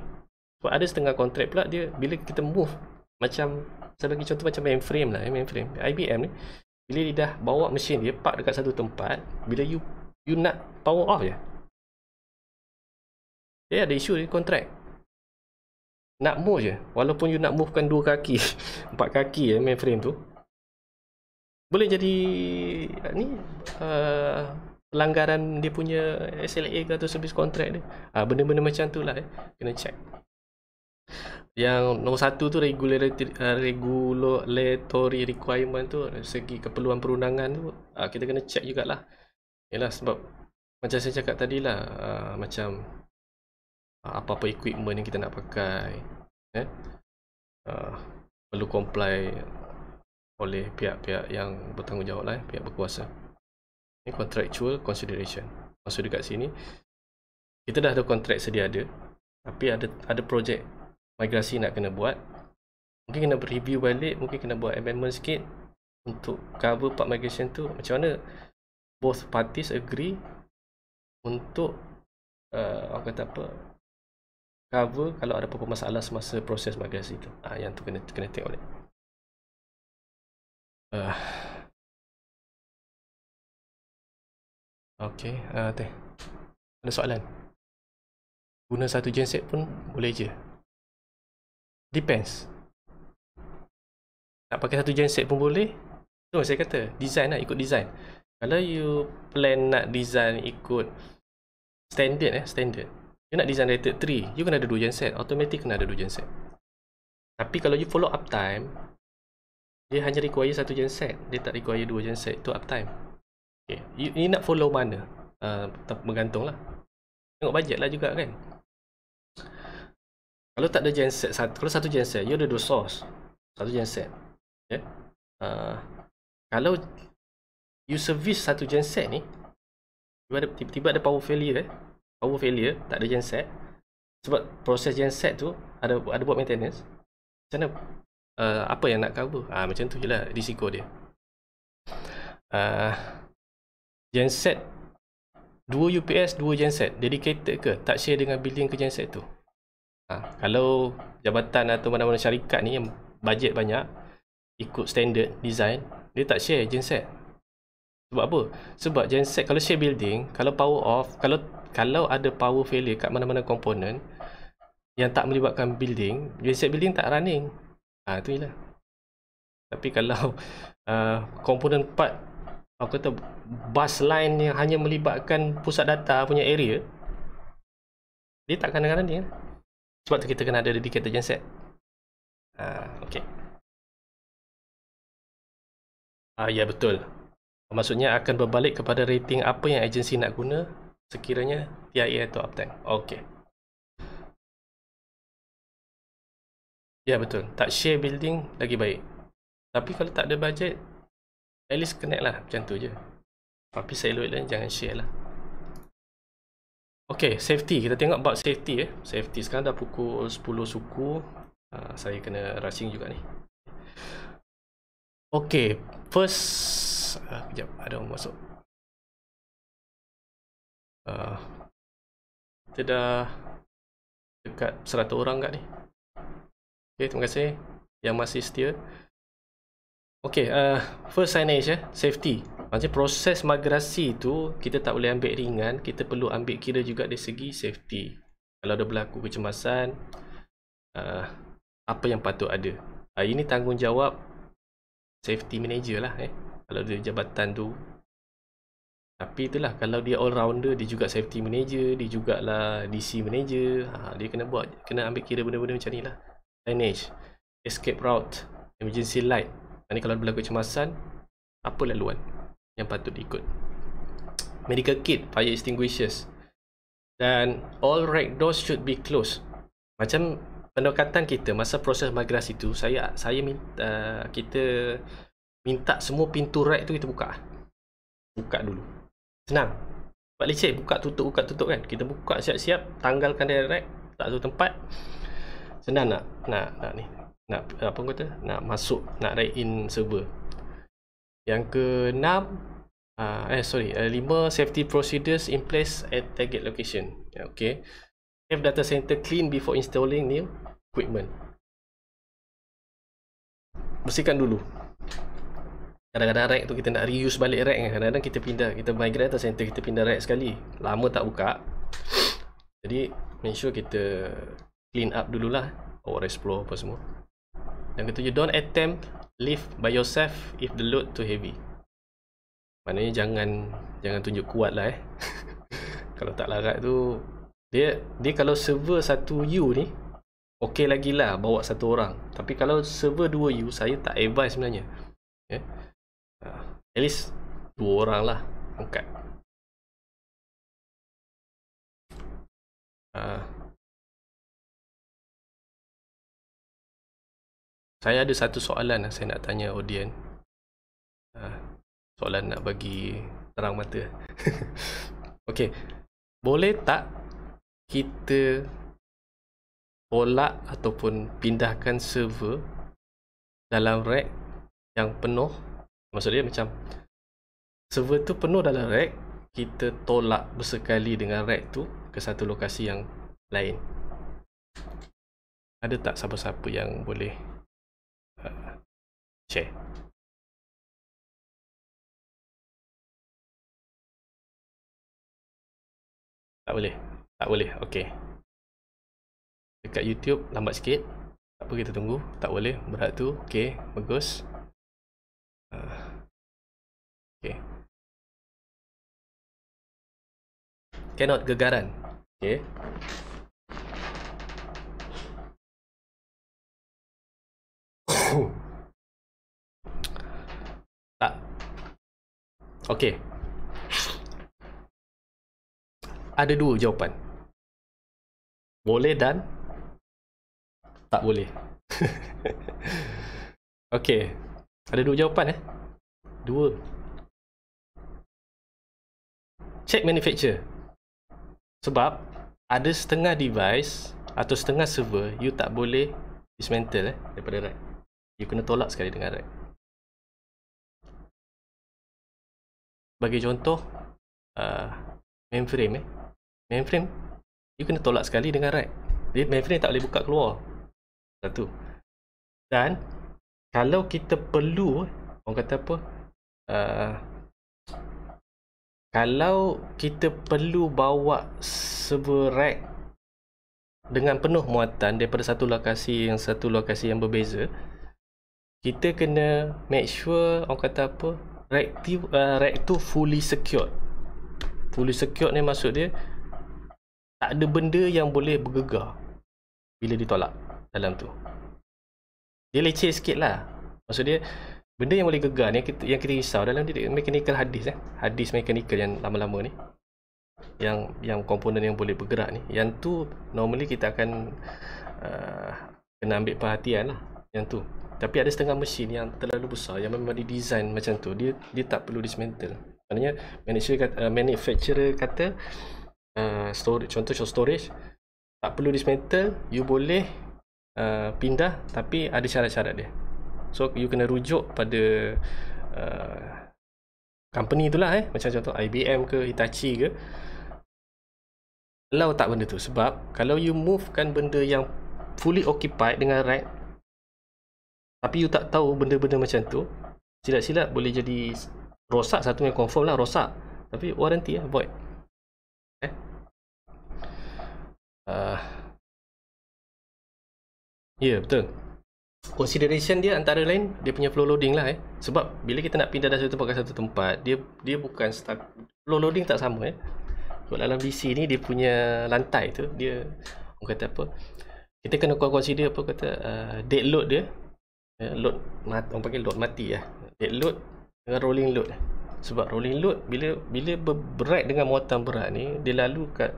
sebab ada setengah kontrak pula dia bila kita move macam saya bagi contoh macam mainframe lah, eh, mainframe. IBM ni bila dia dah bawa mesin dia park dekat satu tempat, bila you you nak power off je. Dia ada isu dia kontrak. Nak move je, walaupun you nak movekan dua kaki, empat kaki ya mainframe tu. Boleh jadi ni uh, pelanggaran dia punya SLA ke atau service contract dia. Uh, benda-benda macam tu lah eh. kena check yang nombor satu tu regulatory uh, eh, regulatory requirement tu segi keperluan perundangan tu uh, kita kena check jugalah ialah sebab macam saya cakap tadi lah uh, ah, macam uh, apa-apa equipment yang kita nak pakai eh uh, perlu comply oleh pihak-pihak yang bertanggungjawab lah eh, pihak berkuasa ini contractual consideration maksud dekat sini kita dah ada contract sedia ada tapi ada ada projek migrasi nak kena buat mungkin kena review balik mungkin kena buat amendment sikit untuk cover part migration tu macam mana both parties agree untuk uh, orang kata apa cover kalau ada apa-apa masalah semasa proses migrasi tu ah uh, yang tu kena kena tengok balik uh. Ah. Okay, uh, ah, teh. Ada soalan? Guna satu genset pun boleh je depends nak pakai satu genset pun boleh tu so, saya kata design lah ikut design kalau you plan nak design ikut standard eh standard you nak design rated 3 you kena ada dua genset automatic kena ada dua genset tapi kalau you follow uptime dia hanya require satu genset dia tak require dua genset tu uptime okay. you, you nak follow mana uh, ah, tak bergantung lah tengok bajet lah juga kan kalau tak ada genset satu, kalau satu genset you ada dua source satu genset okay. Ya. uh, ah, kalau you service satu genset ni tiba-tiba ada power failure eh? power failure tak ada genset sebab proses genset tu ada ada buat maintenance macam mana uh, apa yang nak cover ah uh, macam tu jelah risiko dia uh, genset dua UPS dua genset dedicated ke tak share dengan building ke genset tu Ha, kalau jabatan atau mana-mana syarikat ni yang bajet banyak ikut standard design dia tak share genset sebab apa sebab genset kalau share building kalau power off kalau kalau ada power failure kat mana-mana komponen yang tak melibatkan building genset building tak running ha, tu lah tapi kalau uh, komponen uh, part aku kata bus line yang hanya melibatkan pusat data punya area dia tak kena running lah sebab tu kita kena ada dedicated genset. Ha, ah. okay. Ah, ya betul. Maksudnya akan berbalik kepada rating apa yang agensi nak guna sekiranya TIA atau Uptank. Okay. Ya betul. Tak share building lagi baik. Tapi kalau tak ada budget, at least connect lah macam tu je. Tapi saya lewat jangan share lah. Okay, safety. Kita tengok about safety eh. Safety sekarang dah pukul 10 suku. Uh, saya kena rushing juga ni. Okay, first... Uh, kejap, ada orang masuk. Uh, kita dah dekat 100 orang kat ni. Okay, terima kasih yang masih setia. Okay, uh, first signage eh. Safety. Maksudnya proses migrasi tu kita tak boleh ambil ringan, kita perlu ambil kira juga dari segi safety. Kalau ada berlaku kecemasan, uh, apa yang patut ada. Uh, ini tanggungjawab safety manager lah eh. Kalau dia jabatan tu tapi itulah kalau dia all rounder dia juga safety manager, dia jugalah DC manager, ha, dia kena buat kena ambil kira benda-benda macam ni lah signage, escape route emergency light, Ini kalau berlaku kecemasan apa laluan yang patut diikut. medical kit fire extinguishers dan all red doors should be closed macam pendekatan kita masa proses migrasi tu saya saya minta uh, kita minta semua pintu red tu kita buka buka dulu senang Pak Lichai, buka tutup, buka tutup kan. Kita buka siap-siap, tanggalkan dia red, tak tahu tempat. Senang nak, nak, nak ni. Nak, apa kata? Nak masuk, nak write in server. Yang ke-6 uh, ah, eh sorry, uh, eh, 5 safety procedures in place at target location. Ya, okay. Have data center clean before installing new equipment. Bersihkan dulu. Kadang-kadang rack tu kita nak reuse balik rack kan. Kadang-kadang kita pindah, kita migrate data center, kita pindah rack sekali. Lama tak buka. Jadi, make sure kita clean up dulu lah. Power explore apa semua. Yang ketujuh, don't attempt lift by yourself if the load too heavy. Maknanya jangan jangan tunjuk kuat lah eh. kalau tak larat tu dia dia kalau server satu U ni okay lagi lah bawa satu orang. Tapi kalau server dua U saya tak advise sebenarnya. Eh? Uh, at least dua orang lah angkat. Uh, saya ada satu soalan lah saya nak tanya audien ah, soalan nak bagi terang mata Okey, boleh tak kita tolak ataupun pindahkan server dalam rack yang penuh maksudnya macam server tu penuh dalam rack kita tolak bersekali dengan rack tu ke satu lokasi yang lain ada tak siapa-siapa yang boleh Che. Tak boleh. Tak boleh. Okey. Dekat YouTube lambat sikit. Tak apa kita tunggu. Tak boleh. Berat tu. Okey. Bagus. Ah. Okey. Cannot gegaran. Okey. Okay. Ada dua jawapan. Boleh dan tak boleh. okay. Ada dua jawapan eh. Dua. Check manufacturer. Sebab ada setengah device atau setengah server you tak boleh dismantle eh, daripada rack. You kena tolak sekali dengan rack. bagi contoh uh, mainframe eh. mainframe you kena tolak sekali dengan rack. jadi mainframe tak boleh buka keluar satu dan kalau kita perlu orang kata apa uh, kalau kita perlu bawa server rack dengan penuh muatan daripada satu lokasi yang satu lokasi yang berbeza kita kena make sure orang kata apa reactive uh, rack fully secured fully secured ni maksud dia tak ada benda yang boleh bergegar bila ditolak dalam tu dia leceh sikit lah maksud dia benda yang boleh gegar ni yang kita risau dalam dia mechanical hadis eh hadis mechanical yang lama-lama ni yang yang komponen yang boleh bergerak ni yang tu normally kita akan uh, kena ambil perhatian lah yang tu tapi ada setengah mesin yang terlalu besar yang memang di design macam tu. Dia dia tak perlu dismantle. Maknanya eh, manufacturer kata, uh, manufacturer kata uh, storage contoh storage tak perlu dismantle, you boleh uh, pindah tapi ada syarat-syarat dia. So you kena rujuk pada uh, company itulah eh macam contoh IBM ke Hitachi ke Kalau tak benda tu sebab kalau you move kan benda yang fully occupied dengan rack tapi you tak tahu benda-benda macam tu silap-silap boleh jadi rosak satu yang confirm lah rosak tapi warranty lah void eh uh, ya yeah, betul consideration dia antara lain dia punya flow loading lah eh sebab bila kita nak pindah dari satu tempat ke satu tempat dia dia bukan start flow loading tak sama eh sebab dalam DC ni dia punya lantai tu dia orang kata apa kita kena consider apa kata uh, ah, dead load dia Eh, load mat, orang panggil load mati ya. Dead load dengan rolling load. Sebab rolling load bila bila berat dengan muatan berat ni dia lalu kat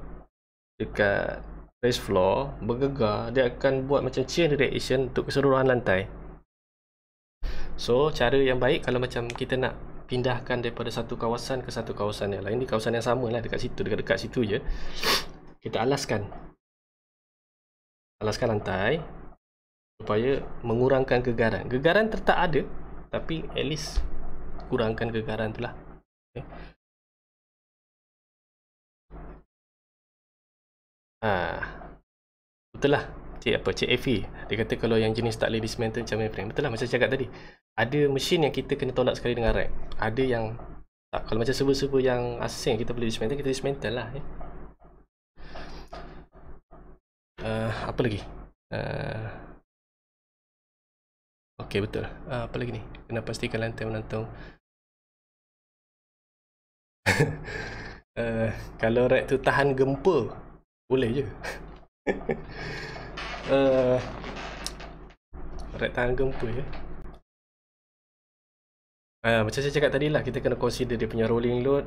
dekat raised floor bergegar dia akan buat macam chain reaction untuk keseluruhan lantai. So cara yang baik kalau macam kita nak pindahkan daripada satu kawasan ke satu kawasan yang lain di kawasan yang sama lah dekat situ dekat dekat situ je kita alaskan alaskan lantai supaya mengurangkan gegaran. Gegaran tetap ada tapi at least kurangkan gegaran itulah. Okay. Ha. Betul lah Cik apa Cik Effie Dia kata kalau yang jenis tak boleh dismantle macam mainframe Betul lah macam cakap tadi Ada mesin yang kita kena tolak sekali dengan rack Ada yang tak. Kalau macam server-server yang asing kita boleh dismantle Kita dismantle lah Eh. Uh, apa lagi? Uh, Okey betul. Uh, apa lagi ni? Kena pastikan lantai menantung. uh, kalau rack tu tahan gempa, boleh je. uh, eh, rack tahan gempa je. Ya? macam saya cakap tadi lah, kita kena consider dia punya rolling load.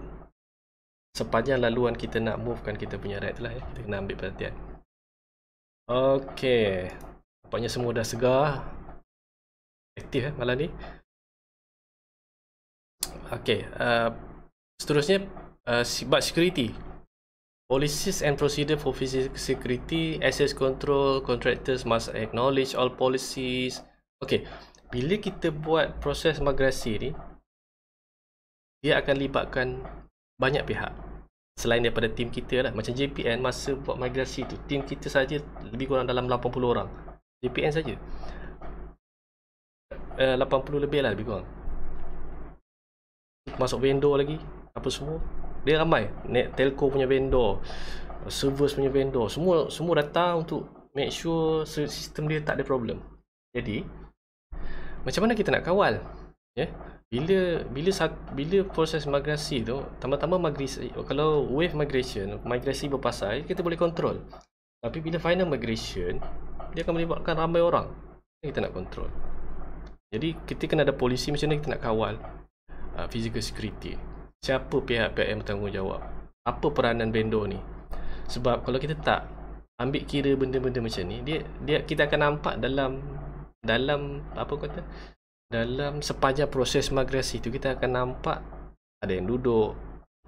Sepanjang laluan kita nak move kan kita punya rack tu lah. Ya? Kita kena ambil perhatian. Okay, Nampaknya semua dah segar aktif eh malam ni Okay, uh, seterusnya sebab uh, security Policies and procedure for physical security Access control, contractors must acknowledge all policies Okay, bila kita buat proses migrasi ni Dia akan libatkan banyak pihak Selain daripada tim kita lah Macam JPN masa buat migrasi tu Tim kita saja lebih kurang dalam 80 orang JPN saja Eh, uh, 80 lebih lah lebih kurang masuk vendor lagi apa semua dia ramai net telco punya vendor servers punya vendor semua semua datang untuk make sure sistem dia tak ada problem jadi macam mana kita nak kawal ya yeah? bila bila saat, bila proses migrasi tu tambah-tambah migrasi kalau wave migration migrasi berpasai kita boleh kontrol tapi bila final migration dia akan melibatkan ramai orang kita nak kontrol jadi kita kena ada polisi macam mana kita nak kawal uh, physical security. Siapa pihak-pihak yang bertanggungjawab? Apa peranan vendor ni? Sebab kalau kita tak ambil kira benda-benda macam ni, dia dia kita akan nampak dalam dalam apa kata? Dalam sepanjang proses migrasi tu kita akan nampak ada yang duduk,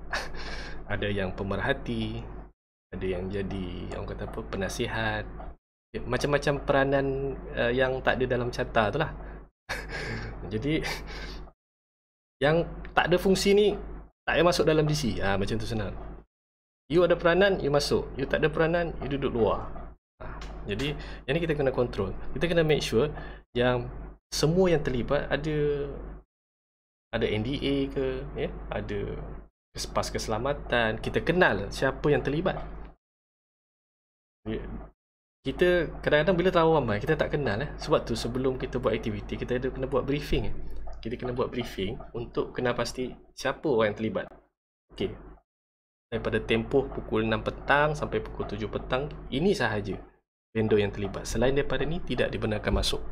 ada yang pemerhati, ada yang jadi orang kata apa penasihat macam-macam peranan uh, yang tak ada dalam carta tu lah jadi yang tak ada fungsi ni tak payah masuk dalam DC ha, ah, macam tu senang you ada peranan you masuk you tak ada peranan you duduk luar ha, jadi yang ni kita kena kontrol. kita kena make sure yang semua yang terlibat ada ada NDA ke ya ada kespas keselamatan kita kenal siapa yang terlibat kita kadang-kadang bila tahu ramai kita tak kenal eh sebab tu sebelum kita buat aktiviti kita ada kena buat briefing eh. kita kena buat briefing untuk kena pasti siapa orang yang terlibat okey daripada tempoh pukul 6 petang sampai pukul 7 petang ini sahaja vendor yang terlibat selain daripada ni tidak dibenarkan masuk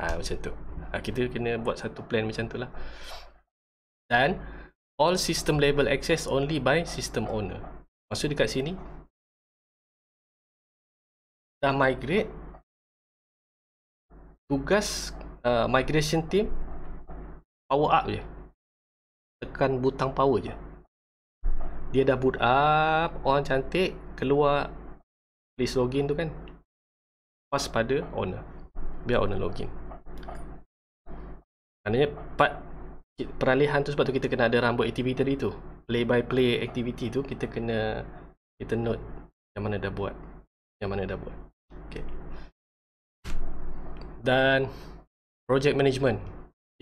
ha, macam tu ha, kita kena buat satu plan macam tu lah dan all system level access only by system owner maksud dekat sini dah uh, migrate tugas uh, migration team power up je tekan butang power je dia dah boot up orang cantik keluar list login tu kan pas pada owner biar owner login maknanya part peralihan tu sebab tu kita kena ada rambut activity tadi tu play by play activity tu kita kena kita note yang mana dah buat yang mana dah buat Okay. Dan project management.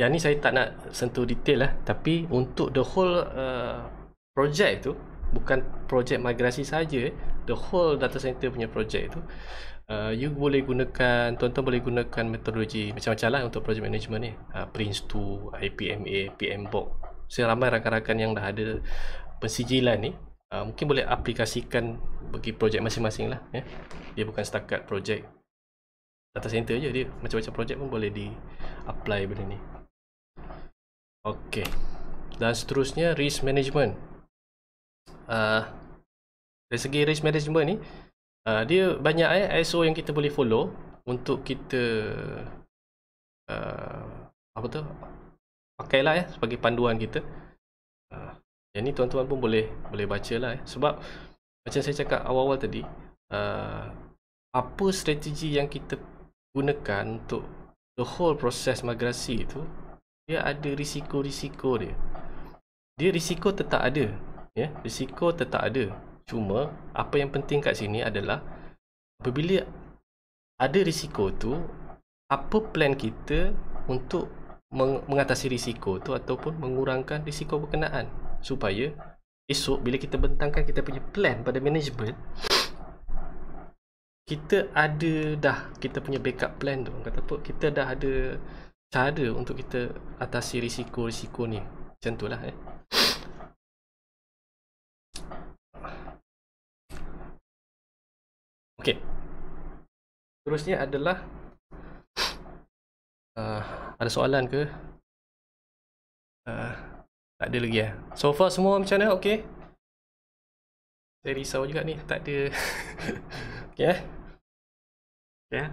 Yang ni saya tak nak sentuh detail lah. Tapi untuk the whole uh, project tu, bukan project migrasi saja, the whole data center punya project tu, uh, you boleh gunakan, tuan-tuan boleh gunakan metodologi macam-macam lah untuk project management ni. Uh, Prince2, IPMA, PMBOK. Saya ramai rakan-rakan yang dah ada pensijilan ni uh, mungkin boleh aplikasikan bagi projek masing-masing lah ya. dia bukan setakat projek data center je dia macam-macam projek pun boleh di apply benda ni ok dan seterusnya risk management uh, dari segi risk management ni uh, dia banyak eh, ISO yang kita boleh follow untuk kita uh, apa tu pakailah ya sebagai panduan kita uh, yang ni tuan-tuan pun boleh boleh baca lah eh. Sebab macam saya cakap awal-awal tadi uh, Apa strategi yang kita gunakan untuk the whole proses migrasi itu Dia ada risiko-risiko dia Dia risiko tetap ada ya yeah? Risiko tetap ada Cuma apa yang penting kat sini adalah Apabila ada risiko tu Apa plan kita untuk mengatasi risiko tu ataupun mengurangkan risiko berkenaan supaya esok bila kita bentangkan kita punya plan pada management kita ada dah kita punya backup plan tu kata apa kita dah ada cara untuk kita atasi risiko-risiko ni macam tu lah eh ok Terusnya adalah uh, ada soalan ke uh, tak ada lagi lah So far semua macam mana? Okay Saya risau juga ni Tak ada Okay eh Okay eh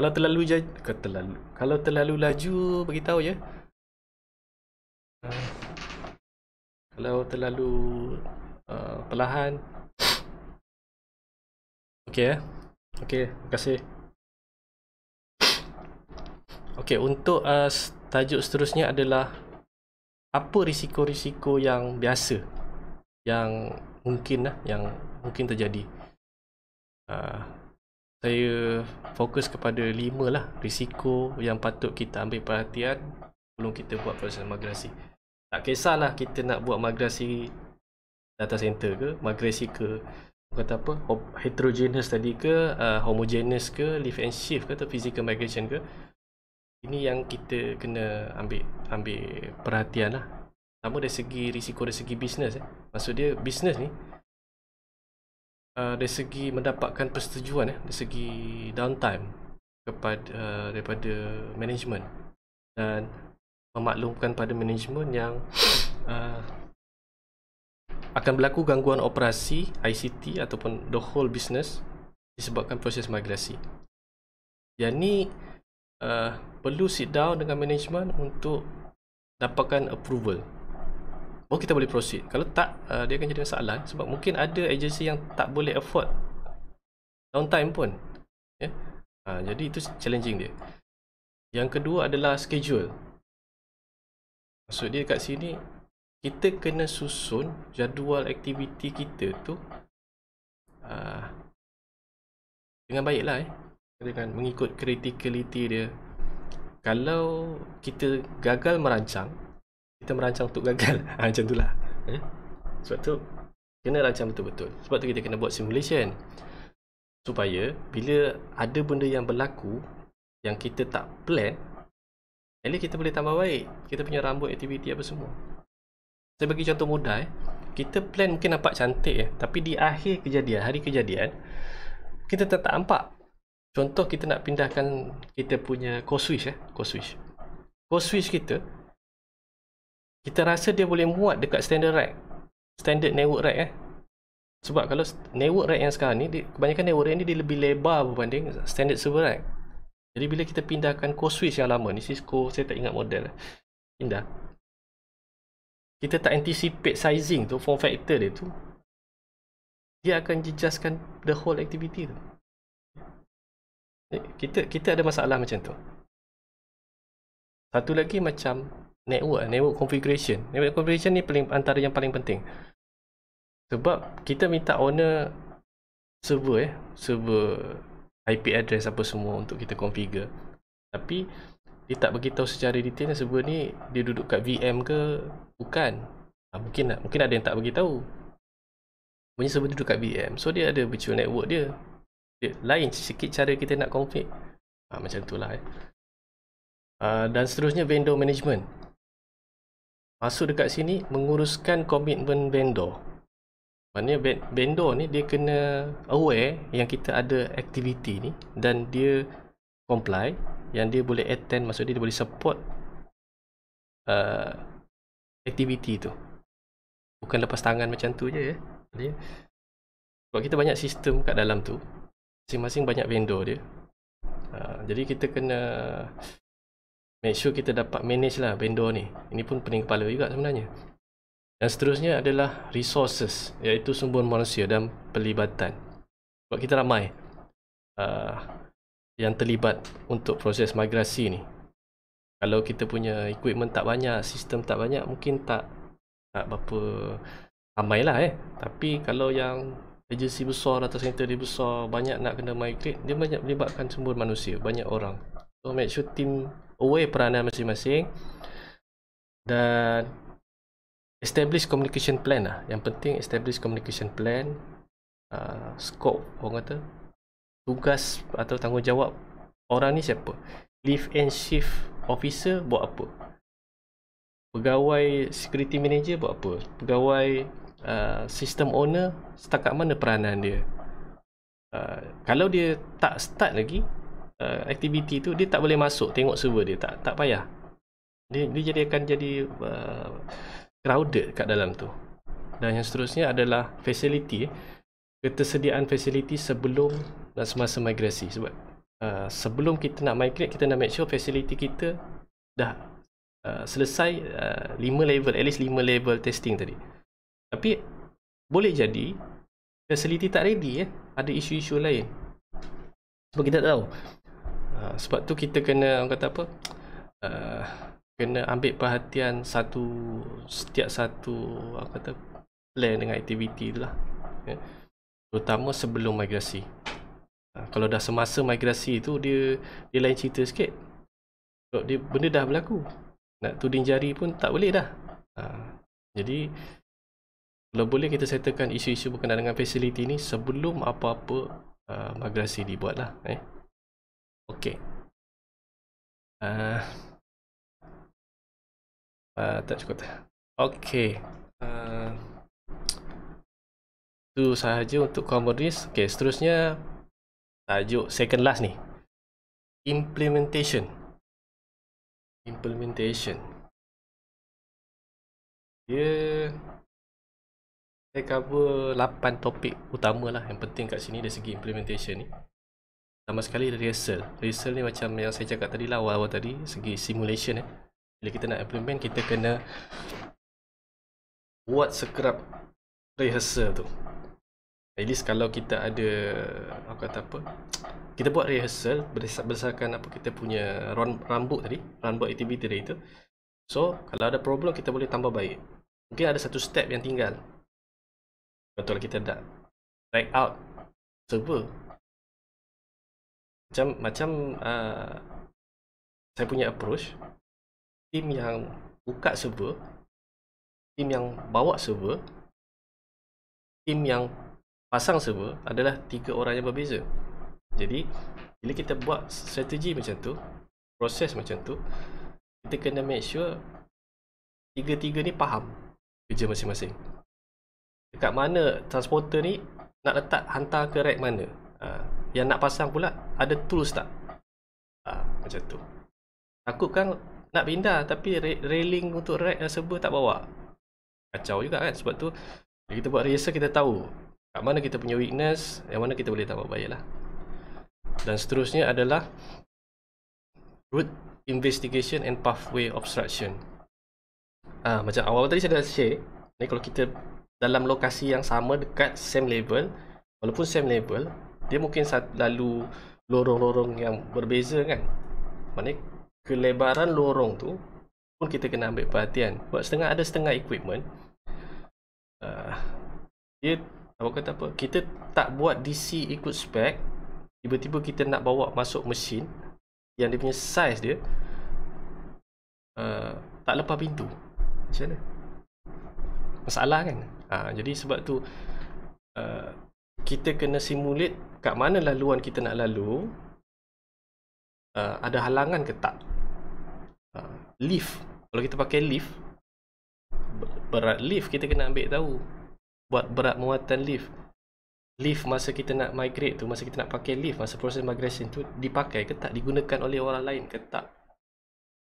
Kalau terlalu jaj Kalau terlalu Kalau terlalu laju Beritahu je uh, Kalau terlalu uh, Perlahan Okay eh Okay Terima kasih Okay untuk uh, Tajuk seterusnya adalah apa risiko-risiko yang biasa yang mungkin lah yang mungkin terjadi uh, saya fokus kepada lima lah risiko yang patut kita ambil perhatian sebelum kita buat proses migrasi tak kisahlah kita nak buat migrasi data center ke migrasi ke kata apa heterogeneous tadi ke uh, homogeneous ke live and shift ke atau physical migration ke ini yang kita kena ambil ambil perhatian lah sama dari segi risiko dari segi bisnes eh. maksud dia bisnes ni uh, dari segi mendapatkan persetujuan eh, dari segi downtime kepada uh, daripada management dan memaklumkan pada management yang uh, akan berlaku gangguan operasi ICT ataupun the whole business disebabkan proses migrasi. Yang ni uh, perlu sit down dengan management untuk dapatkan approval Oh kita boleh proceed kalau tak uh, dia akan jadi masalah sebab mungkin ada agensi yang tak boleh afford downtime pun yeah. Ya. uh, jadi itu challenging dia yang kedua adalah schedule maksud dia kat sini kita kena susun jadual aktiviti kita tu uh, dengan baiklah eh dengan mengikut criticality dia kalau kita gagal merancang kita merancang untuk gagal ha, macam itulah eh? sebab tu kena rancang betul-betul sebab tu kita kena buat simulation supaya bila ada benda yang berlaku yang kita tak plan jadi kita boleh tambah baik kita punya rambut aktiviti apa semua saya bagi contoh mudah eh. kita plan mungkin nampak cantik eh. tapi di akhir kejadian hari kejadian kita tetap nampak Contoh kita nak pindahkan kita punya core switch eh, core switch. Core switch kita kita rasa dia boleh muat dekat standard rack. Standard network rack eh. Sebab kalau network rack yang sekarang ni dia, kebanyakan network rack ni dia lebih lebar berbanding standard server rack. Jadi bila kita pindahkan core switch yang lama ni Cisco saya tak ingat model lah. Pindah. Kita tak anticipate sizing tu form factor dia tu. Dia akan jejaskan the whole activity tu. Eh, kita kita ada masalah macam tu satu lagi macam network network configuration network configuration ni paling antara yang paling penting sebab kita minta owner server eh server IP address apa semua untuk kita configure tapi dia tak tahu secara detailnya server ni dia duduk kat VM ke bukan ha, mungkin mungkin ada yang tak tahu. punya server duduk kat VM so dia ada virtual network dia lain sikit cara kita nak config ha, ah, macam tu lah eh. ha, dan seterusnya vendor management masuk dekat sini menguruskan commitment vendor maknanya vendor ni dia kena aware yang kita ada aktiviti ni dan dia comply yang dia boleh attend maksudnya dia boleh support uh, ah, aktiviti tu bukan lepas tangan macam tu je ya. Eh. sebab kita banyak sistem kat dalam tu masing-masing banyak vendor dia uh, jadi kita kena make sure kita dapat manage lah vendor ni ini pun pening kepala juga sebenarnya dan seterusnya adalah resources iaitu sumber manusia dan pelibatan sebab kita ramai uh, yang terlibat untuk proses migrasi ni kalau kita punya equipment tak banyak, sistem tak banyak, mungkin tak tak berapa ramai lah eh. Tapi kalau yang agensi besar data center dia besar banyak nak kena migrate dia banyak melibatkan semua manusia banyak orang so make sure team aware peranan masing-masing dan establish communication plan lah yang penting establish communication plan uh, scope orang kata tugas atau tanggungjawab orang ni siapa Leave and shift officer buat apa pegawai security manager buat apa pegawai Uh, sistem owner setakat mana peranan dia uh, kalau dia tak start lagi uh, aktiviti tu dia tak boleh masuk tengok server dia tak tak payah dia dia jadi akan jadi uh, crowded kat dalam tu dan yang seterusnya adalah facility eh. ketersediaan facility sebelum dan semasa migrasi sebab uh, sebelum kita nak migrate kita nak make sure facility kita dah uh, selesai uh, 5 level at least 5 level testing tadi tapi boleh jadi facility tak ready ya. Eh? Ada isu-isu lain. Sebab kita tak tahu. Ha, sebab tu kita kena orang kata apa? Uh, kena ambil perhatian satu setiap satu apa kata plan dengan aktiviti lah ya. terutama sebelum migrasi ha, kalau dah semasa migrasi tu dia dia lain cerita sikit sebab dia benda dah berlaku nak tuding jari pun tak boleh dah ha, jadi kalau boleh kita settlekan isu-isu berkenaan dengan facility ni sebelum apa-apa uh, migrasi dibuat lah eh. Okay. Uh, uh, tak cukup tak. Okay. Uh, tu sahaja untuk komodis. Okay, seterusnya tajuk second last ni. Implementation. Implementation. Dia yeah saya cover 8 topik utama lah yang penting kat sini dari segi implementation ni sama sekali rehearsal rehearsal ni macam yang saya cakap tadi lah awal-awal tadi segi simulation eh bila kita nak implement kita kena buat sekerap rehearsal tu at least kalau kita ada apa kata apa kita buat rehearsal berdasarkan apa kita punya rambut tadi rambut activity tadi tu so kalau ada problem kita boleh tambah baik mungkin ada satu step yang tinggal Contoh kita dah Track out Server Macam Macam uh, Saya punya approach Team yang Buka server Team yang Bawa server Team yang Pasang server Adalah Tiga orang yang berbeza Jadi Bila kita buat Strategi macam tu Proses macam tu Kita kena make sure Tiga-tiga ni faham Kerja masing-masing dekat mana transporter ni nak letak hantar ke rack mana ha, yang nak pasang pula ada tools tak ha, macam tu takut kan nak pindah tapi railing untuk rack dan server tak bawa kacau juga kan sebab tu bila kita buat rehearsal kita tahu kat mana kita punya weakness yang mana kita boleh tambah baik lah dan seterusnya adalah root investigation and pathway obstruction ha, macam awal tadi saya dah share ni kalau kita dalam lokasi yang sama dekat same level walaupun same level dia mungkin lalu lorong-lorong yang berbeza kan maknanya kelebaran lorong tu pun kita kena ambil perhatian buat setengah ada setengah equipment uh, dia apa kata apa kita tak buat DC ikut spek tiba-tiba kita nak bawa masuk mesin yang dia punya size dia uh, tak lepas pintu macam mana masalah kan Ha, jadi sebab tu uh, kita kena simulate kat mana laluan kita nak lalu. Uh, ada halangan ke tak? Uh, ha, lift. Kalau kita pakai lift berat lift kita kena ambil tahu buat berat muatan lift. Lift masa kita nak migrate tu, masa kita nak pakai lift masa proses migration tu dipakai ke tak digunakan oleh orang lain ke tak?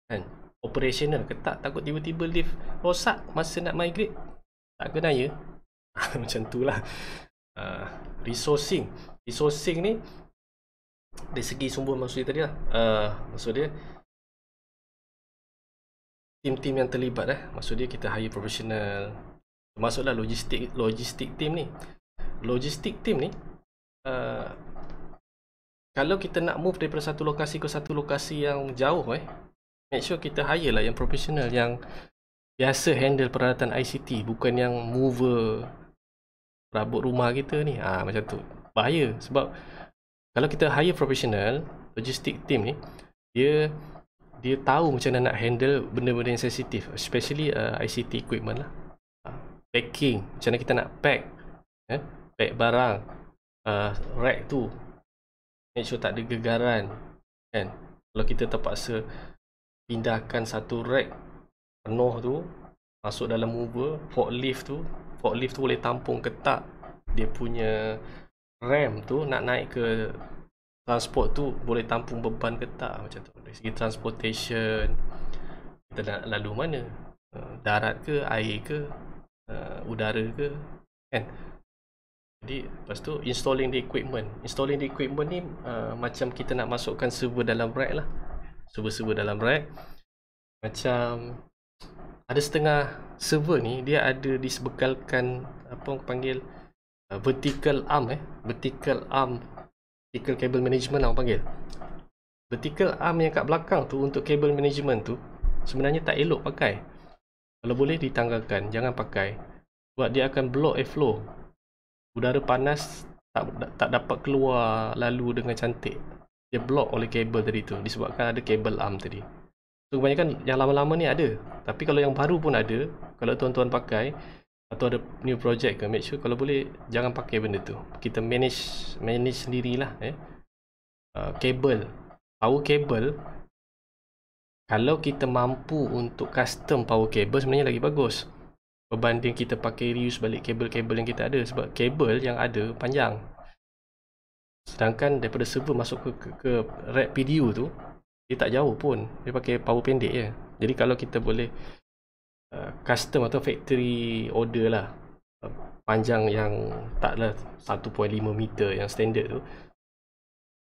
Kan? operational ke tak takut tiba-tiba lift rosak masa nak migrate tak kena ya macam tu lah uh, resourcing resourcing ni dari segi sumber maksudnya tadi lah uh, maksud tim-tim yang terlibat eh. Maksudnya kita hire professional termasuklah logistik logistik tim ni logistik tim ni uh, kalau kita nak move daripada satu lokasi ke satu lokasi yang jauh eh, make sure kita hire lah yang professional yang biasa handle peralatan ICT bukan yang mover perabot rumah kita ni ha, macam tu bahaya sebab kalau kita hire professional logistik team ni dia dia tahu macam mana nak handle benda-benda yang sensitif especially uh, ICT equipment lah ah, packing macam mana kita nak pack eh? pack barang uh, rack tu make sure tak ada gegaran kan kalau kita terpaksa pindahkan satu rack penuh tu masuk dalam mover lift tu lift tu boleh tampung ketak dia punya ram tu nak naik ke transport tu boleh tampung beban ketak macam tu dari segi transportation kita nak lalu mana eh, darat ke air ke eh, udara ke kan jadi lepas tu installing the equipment installing the equipment ni uh, macam kita nak masukkan server dalam rack lah server-server dalam rack macam ada setengah server ni dia ada disebekalkan apa orang panggil uh, vertical arm eh vertical arm vertical cable management lah orang panggil vertical arm yang kat belakang tu untuk cable management tu sebenarnya tak elok pakai kalau boleh ditanggalkan jangan pakai sebab dia akan block airflow udara panas tak tak dapat keluar lalu dengan cantik dia block oleh kabel tadi tu disebabkan ada kabel arm tadi So kebanyakan yang lama-lama ni ada Tapi kalau yang baru pun ada Kalau tuan-tuan pakai Atau ada new project ke Make sure kalau boleh Jangan pakai benda tu Kita manage Manage sendirilah eh. Uh, cable Power cable Kalau kita mampu untuk custom power cable Sebenarnya lagi bagus Berbanding kita pakai reuse balik kabel-kabel yang kita ada Sebab kabel yang ada panjang Sedangkan daripada server masuk ke, ke, ke rack PDU tu dia tak jauh pun dia pakai power pendek je jadi kalau kita boleh uh, custom atau factory order lah uh, panjang yang taklah 1.5 meter yang standard tu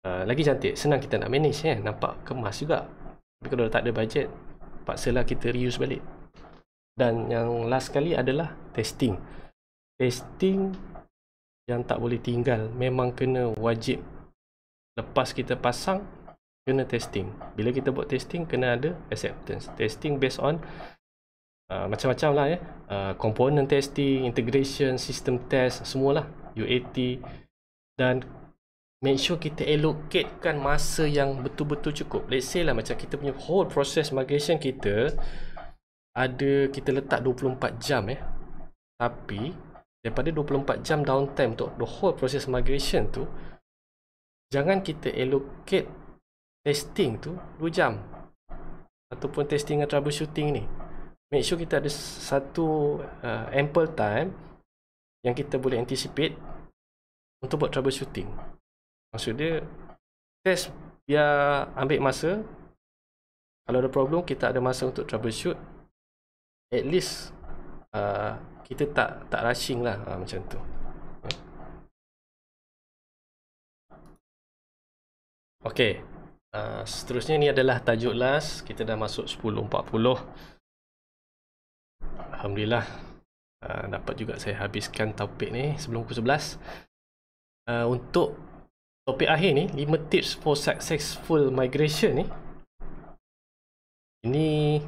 uh, lagi cantik senang kita nak manage kan eh? nampak kemas juga tapi kalau tak ada budget paksalah kita reuse balik dan yang last kali adalah testing testing yang tak boleh tinggal memang kena wajib lepas kita pasang kena testing bila kita buat testing kena ada acceptance testing based on uh, macam-macam lah ya eh. uh, component testing integration system test semualah UAT dan make sure kita allocatekan masa yang betul-betul cukup let's say lah macam kita punya whole process migration kita ada kita letak 24 jam eh tapi daripada 24 jam downtime untuk the whole process migration tu jangan kita allocate testing tu 2 jam ataupun testing dan troubleshooting ni make sure kita ada satu uh, ample time yang kita boleh anticipate untuk buat troubleshooting maksud dia test dia ambil masa kalau ada problem kita ada masa untuk troubleshoot at least uh, kita tak tak rushing lah uh, macam tu Okay, Ah, seterusnya ni adalah tajuk last kita dah masuk 10.40 Alhamdulillah uh, dapat juga saya habiskan topik ni sebelum pukul 11 uh, ah, untuk topik akhir ni 5 tips for successful migration ni ini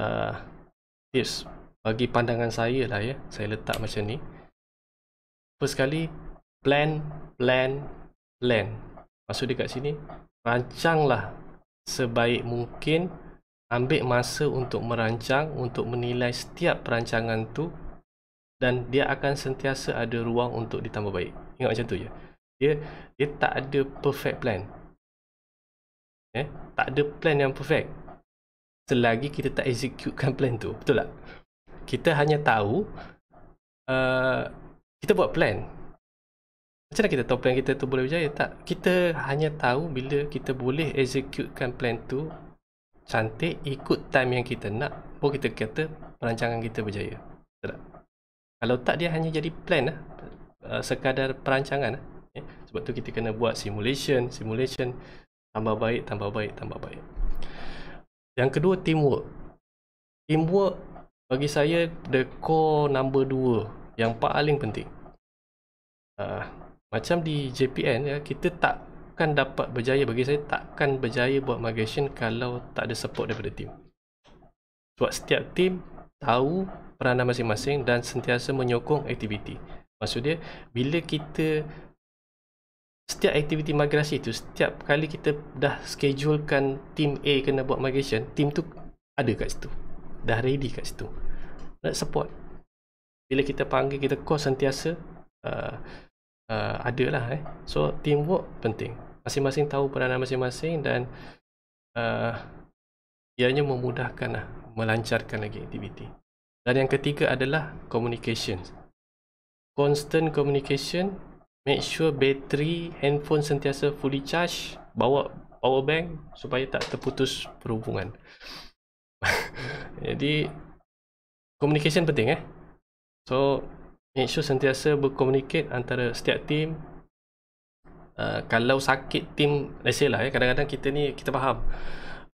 uh, tips bagi pandangan saya lah ya saya letak macam ni first sekali plan plan plan masuk dekat sini rancanglah sebaik mungkin ambil masa untuk merancang untuk menilai setiap perancangan tu dan dia akan sentiasa ada ruang untuk ditambah baik ingat macam tu je dia dia tak ada perfect plan eh tak ada plan yang perfect selagi kita tak executekan plan tu betul tak kita hanya tahu uh, kita buat plan macam mana kita tahu plan kita tu boleh berjaya tak? Kita hanya tahu bila kita boleh executekan plan tu cantik ikut time yang kita nak baru kita kata perancangan kita berjaya. Betul tak? Kalau tak dia hanya jadi plan lah. Sekadar perancangan lah. Sebab tu kita kena buat simulation, simulation tambah baik, tambah baik, tambah baik. Yang kedua teamwork. Teamwork bagi saya the core number 2 yang paling penting. Uh, macam di JPN ya kita takkan dapat berjaya bagi saya takkan berjaya buat migration kalau tak ada support daripada team sebab setiap team tahu peranan masing-masing dan sentiasa menyokong aktiviti maksudnya bila kita setiap aktiviti migrasi itu setiap kali kita dah schedulekan team A kena buat migration team tu ada kat situ dah ready kat situ nak support bila kita panggil kita call sentiasa uh, uh, ada lah eh. So teamwork penting. Masing-masing tahu peranan masing-masing dan uh, ianya memudahkan lah, melancarkan lagi aktiviti. Dan yang ketiga adalah communication. Constant communication, make sure bateri handphone sentiasa fully charge, bawa power bank supaya tak terputus perhubungan. Jadi communication penting eh. So make sure sentiasa berkomunikasi antara setiap tim. uh, kalau sakit tim, let's say lah eh, kadang-kadang kita ni kita faham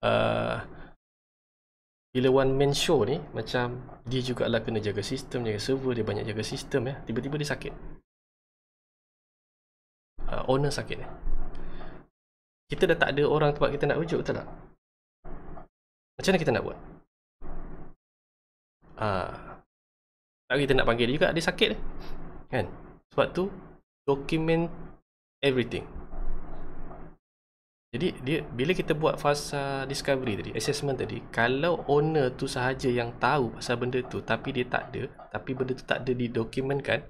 uh, bila one man show ni macam dia juga lah kena jaga sistem jaga server dia banyak jaga sistem ya eh. tiba-tiba dia sakit uh, owner sakit eh. kita dah tak ada orang tempat kita nak rujuk betul tak macam mana kita nak buat Ah, uh, kalau kita nak panggil dia juga, dia sakit. Kan? Sebab tu, document everything. Jadi, dia, bila kita buat fasa discovery tadi, assessment tadi, kalau owner tu sahaja yang tahu pasal benda tu, tapi dia tak ada, tapi benda tu tak ada didokumentkan,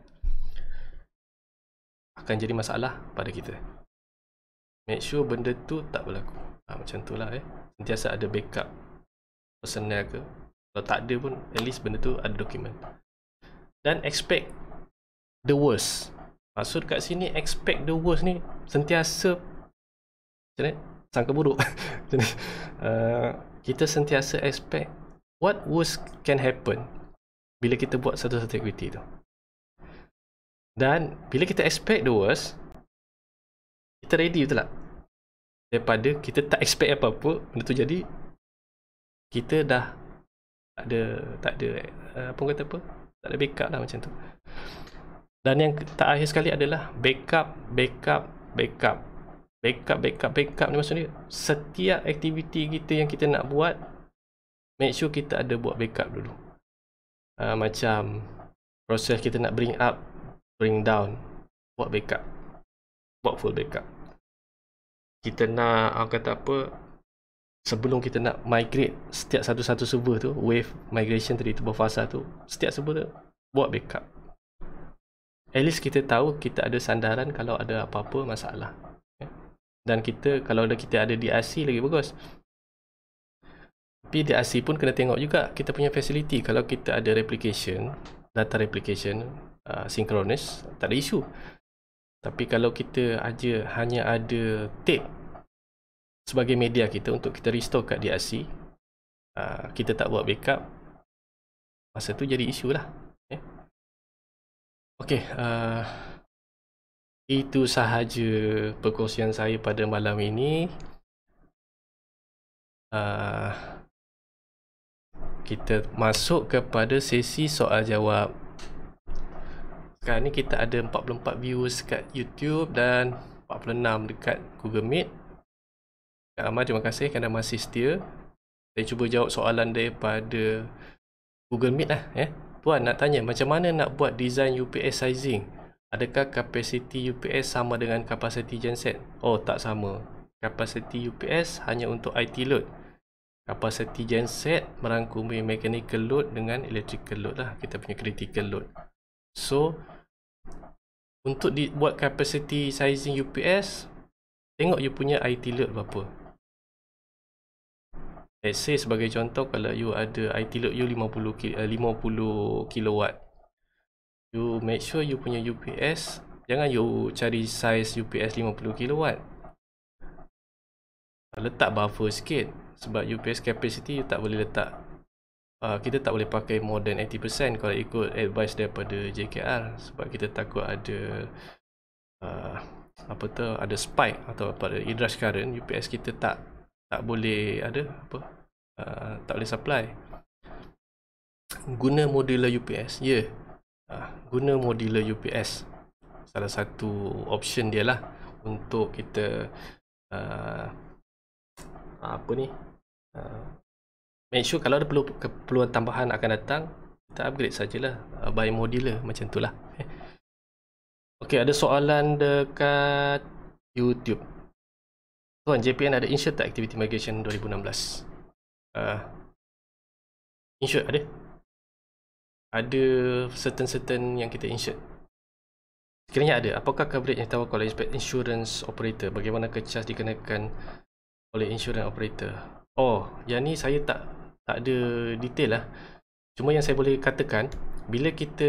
akan jadi masalah pada kita. Make sure benda tu tak berlaku. Ha, macam tu lah eh. Sentiasa ada backup personal ke. Kalau tak ada pun, at least benda tu ada dokumen dan expect the worst maksud kat sini expect the worst ni sentiasa macam ni sangka buruk macam ni uh, kita sentiasa expect what worst can happen bila kita buat satu-satu equity tu dan bila kita expect the worst kita ready betul tak daripada kita tak expect apa-apa benda tu jadi kita dah tak ada tak ada eh, apa kata apa tak ada backup lah macam tu dan yang tak akhir sekali adalah backup backup backup backup backup backup ni maksudnya setiap aktiviti kita yang kita nak buat make sure kita ada buat backup dulu uh, macam proses kita nak bring up bring down buat backup buat full backup kita nak orang ah, kata apa sebelum kita nak migrate setiap satu-satu server tu wave migration tadi turbo fasa tu setiap server tu buat backup at least kita tahu kita ada sandaran kalau ada apa-apa masalah ya. dan kita kalau ada kita ada DRC lagi bagus tapi DRC pun kena tengok juga kita punya facility kalau kita ada replication data replication uh, synchronous tak ada isu tapi kalau kita aja hanya ada tape sebagai media kita untuk kita restore kad DRC uh, kita tak buat backup masa tu jadi isu lah eh? ok uh, itu sahaja perkongsian saya pada malam ini uh, kita masuk kepada sesi soal jawab sekarang ni kita ada 44 viewers kat YouTube dan 46 dekat Google Meet Kak Amar terima kasih kerana masih setia Saya cuba jawab soalan daripada Google Meet lah ya. Tuan nak tanya macam mana nak buat design UPS sizing Adakah kapasiti UPS sama dengan kapasiti genset? Oh tak sama Kapasiti UPS hanya untuk IT load Kapasiti genset merangkumi mechanical load dengan electrical load lah Kita punya critical load So Untuk dibuat kapasiti sizing UPS Tengok you punya IT load berapa Let's say sebagai contoh kalau you ada IT load you 50 eh, kilowatt You make sure you punya UPS Jangan you cari size UPS 50 kilowatt Letak buffer sikit Sebab UPS capacity you tak boleh letak uh, Kita tak boleh pakai more than 80% Kalau ikut advice daripada JKR Sebab kita takut ada uh, Apa tu Ada spike atau apa ada idrush current UPS kita tak tak boleh ada apa uh, tak boleh supply guna modular UPS ya yeah. uh, guna modular UPS salah satu option dia lah untuk kita uh, apa ni uh, make sure kalau ada perlu keperluan tambahan akan datang kita upgrade sajalah uh, by modular macam tu lah eh. okay, ada soalan dekat YouTube Tuan, JPN ada insure tak activity migration 2016? Uh, ah. insure ada? Ada certain-certain yang kita insure. Sekiranya ada, apakah coverage yang ditawarkan oleh insurance operator? Bagaimana kecas dikenakan oleh insurance operator? Oh, yang ni saya tak tak ada detail lah. Cuma yang saya boleh katakan, bila kita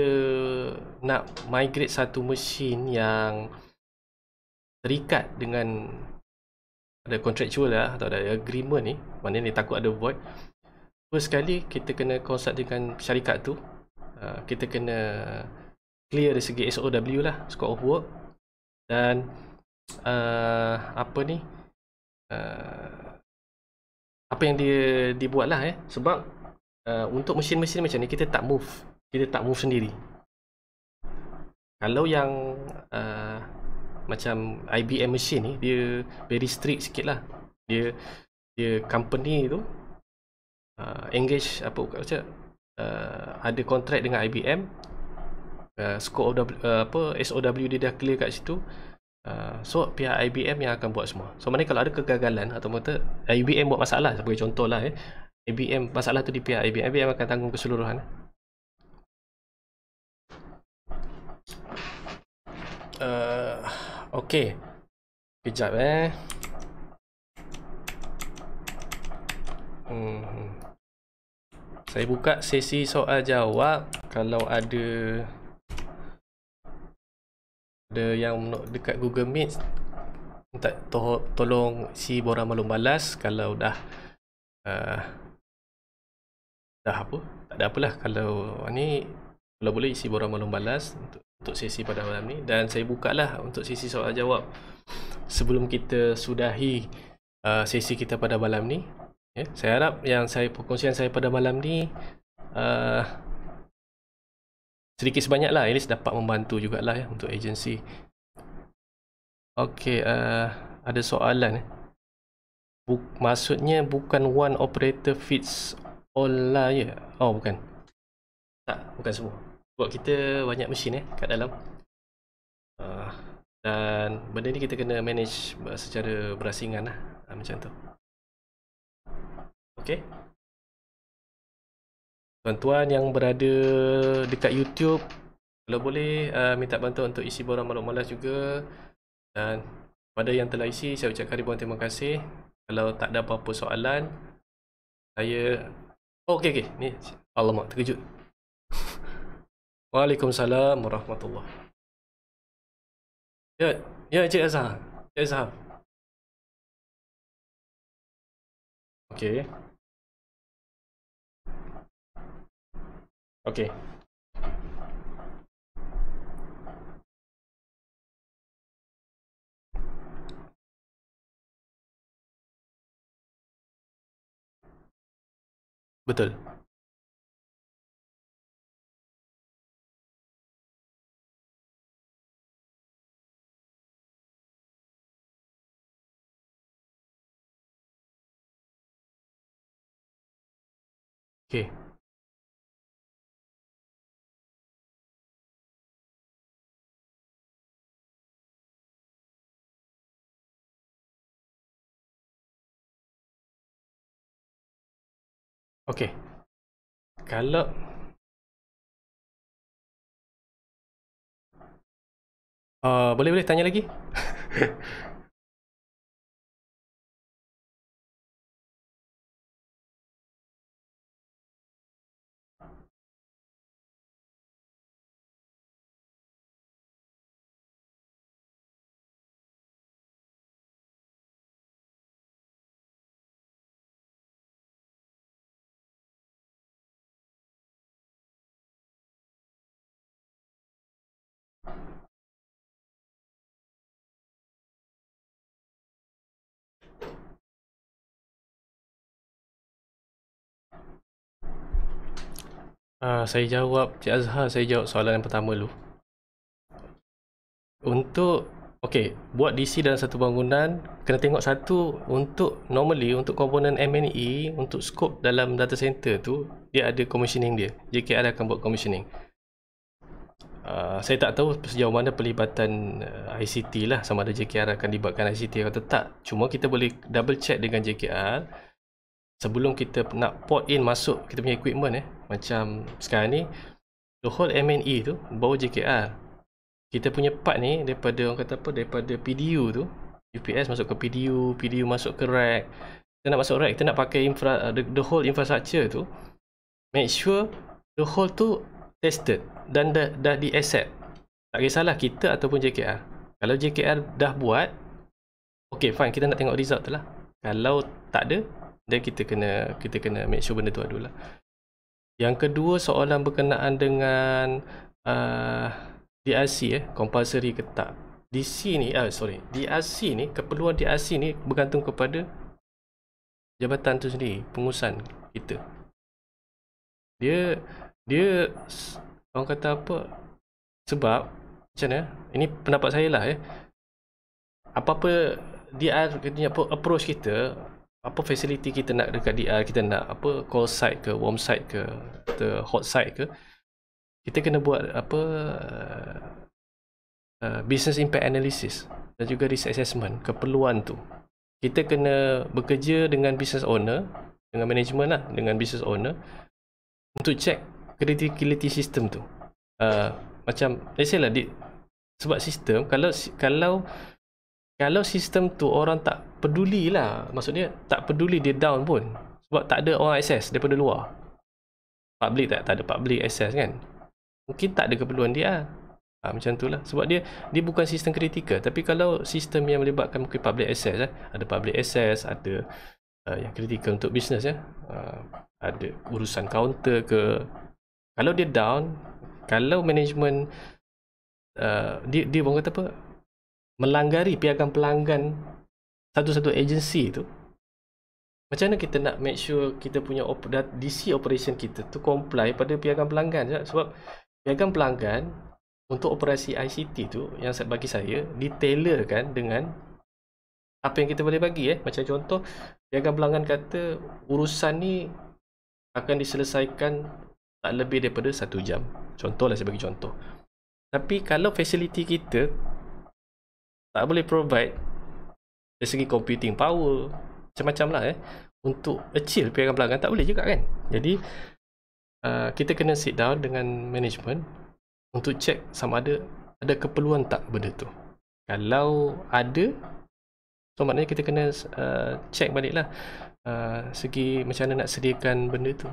nak migrate satu mesin yang terikat dengan ada contractual lah atau ada agreement ni mana ni takut ada void first sekali kita kena consult dengan syarikat tu uh, kita kena clear dari segi SOW lah scope of work dan uh, apa ni uh, apa yang dia dibuat lah eh sebab uh, untuk mesin-mesin macam ni kita tak move kita tak move sendiri kalau yang uh, macam IBM machine ni dia very strict sikit lah dia dia company tu uh, engage apa macam uh, ada contract dengan IBM uh, scope of w, uh, apa SOW dia dah clear kat situ Uh, so pihak IBM yang akan buat semua So mana kalau ada kegagalan Atau mata IBM buat masalah Sebagai contoh lah eh IBM masalah tu di pihak IBM IBM akan tanggung keseluruhan eh. uh, Okay, Kejap eh. Hmm, hmm. Saya buka sesi soal jawab kalau ada ada yang dekat Google Meet minta to tolong si borang malum balas kalau dah uh, dah apa? Tak ada apalah kalau ni kalau boleh si borang malum balas untuk untuk sesi pada malam ni dan saya bukalah untuk sesi soal jawab sebelum kita sudahi uh, sesi kita pada malam ni ya saya harap yang saya perkongsian saya pada malam ni uh, sedikit sebanyak lah at least dapat membantu jugalah ya untuk agensi okey uh, ada soalan eh. Buk, maksudnya bukan one operator fits all lah ya oh bukan tak bukan semua sebab kita banyak mesin eh kat dalam uh, Dan benda ni kita kena manage secara berasingan lah uh, Macam tu Okay Tuan-tuan yang berada dekat YouTube Kalau boleh uh, minta bantuan untuk isi borang malam malas juga Dan pada yang telah isi saya ucapkan ribuan terima kasih Kalau tak ada apa-apa soalan Saya Oh okay okay ni Alamak terkejut Waalaikumsalam warahmatullahi. Ya, ya Cik Azhar. Cik Azhar. Okey. Okey. Betul. Okay. Okay. Kalau uh, boleh boleh tanya lagi. Uh, saya jawab Cik Azhar, saya jawab soalan yang pertama dulu. Untuk okey, buat DC dalam satu bangunan, kena tengok satu untuk normally untuk komponen MNE untuk scope dalam data center tu dia ada commissioning dia. JKR akan buat commissioning. Uh, saya tak tahu sejauh mana pelibatan uh, ah, ICT lah sama ada JKR akan libatkan ICT atau tak cuma kita boleh double check dengan JKR sebelum kita nak port in masuk kita punya equipment eh macam sekarang ni the whole MNE tu bawa JKR kita punya part ni daripada orang kata apa daripada PDU tu UPS masuk ke PDU PDU masuk ke rack kita nak masuk rack kita nak pakai infra uh, the, the whole infrastructure tu make sure the whole tu tested dan dah, dah di accept tak kisahlah kita ataupun JKR kalau JKR dah buat Okay fine kita nak tengok result tu lah Kalau tak ada Then kita kena kita kena make sure benda tu ada lah. Yang kedua soalan berkenaan dengan uh, DRC eh, compulsory ke tak. DC ni, ah sorry, DRC ni, keperluan DRC ni bergantung kepada jabatan tu sendiri, pengurusan kita. Dia, dia, orang kata apa, sebab, macam mana, ini pendapat saya lah eh, apa-apa dia apa, approach kita, apa facility kita nak dekat DR ah, kita nak apa cold side ke warm side ke the hot side ke kita kena buat apa uh, business impact analysis dan juga risk assessment keperluan tu kita kena bekerja dengan business owner dengan management lah dengan business owner untuk check credibility system tu uh, macam let's say lah di, sebab sistem kalau kalau kalau sistem tu orang tak peduli lah, maksudnya tak peduli dia down pun sebab tak ada orang access daripada luar public tak, tak ada public access kan mungkin tak ada keperluan dia lah. ha, macam tu lah sebab dia dia bukan sistem kritikal tapi kalau sistem yang melibatkan mungkin public access eh, ada public access ada uh, yang kritikal untuk bisnes ya uh, ada urusan counter ke kalau dia down kalau management uh, dia dia bukan kata apa melanggari piagam pelanggan satu-satu agensi tu macam mana kita nak make sure kita punya DC operation kita tu comply pada piagam pelanggan je? sebab piagam pelanggan untuk operasi ICT tu yang bagi saya detailkan dengan apa yang kita boleh bagi eh macam contoh piagam pelanggan kata urusan ni akan diselesaikan tak lebih daripada satu jam contohlah saya bagi contoh tapi kalau facility kita tak boleh provide dari segi computing power macam-macam lah eh untuk kecil piagam pelanggan tak boleh juga kan jadi uh, kita kena sit down dengan management untuk check sama ada ada keperluan tak benda tu kalau ada so maknanya kita kena uh, check balik lah uh, segi macam mana nak sediakan benda tu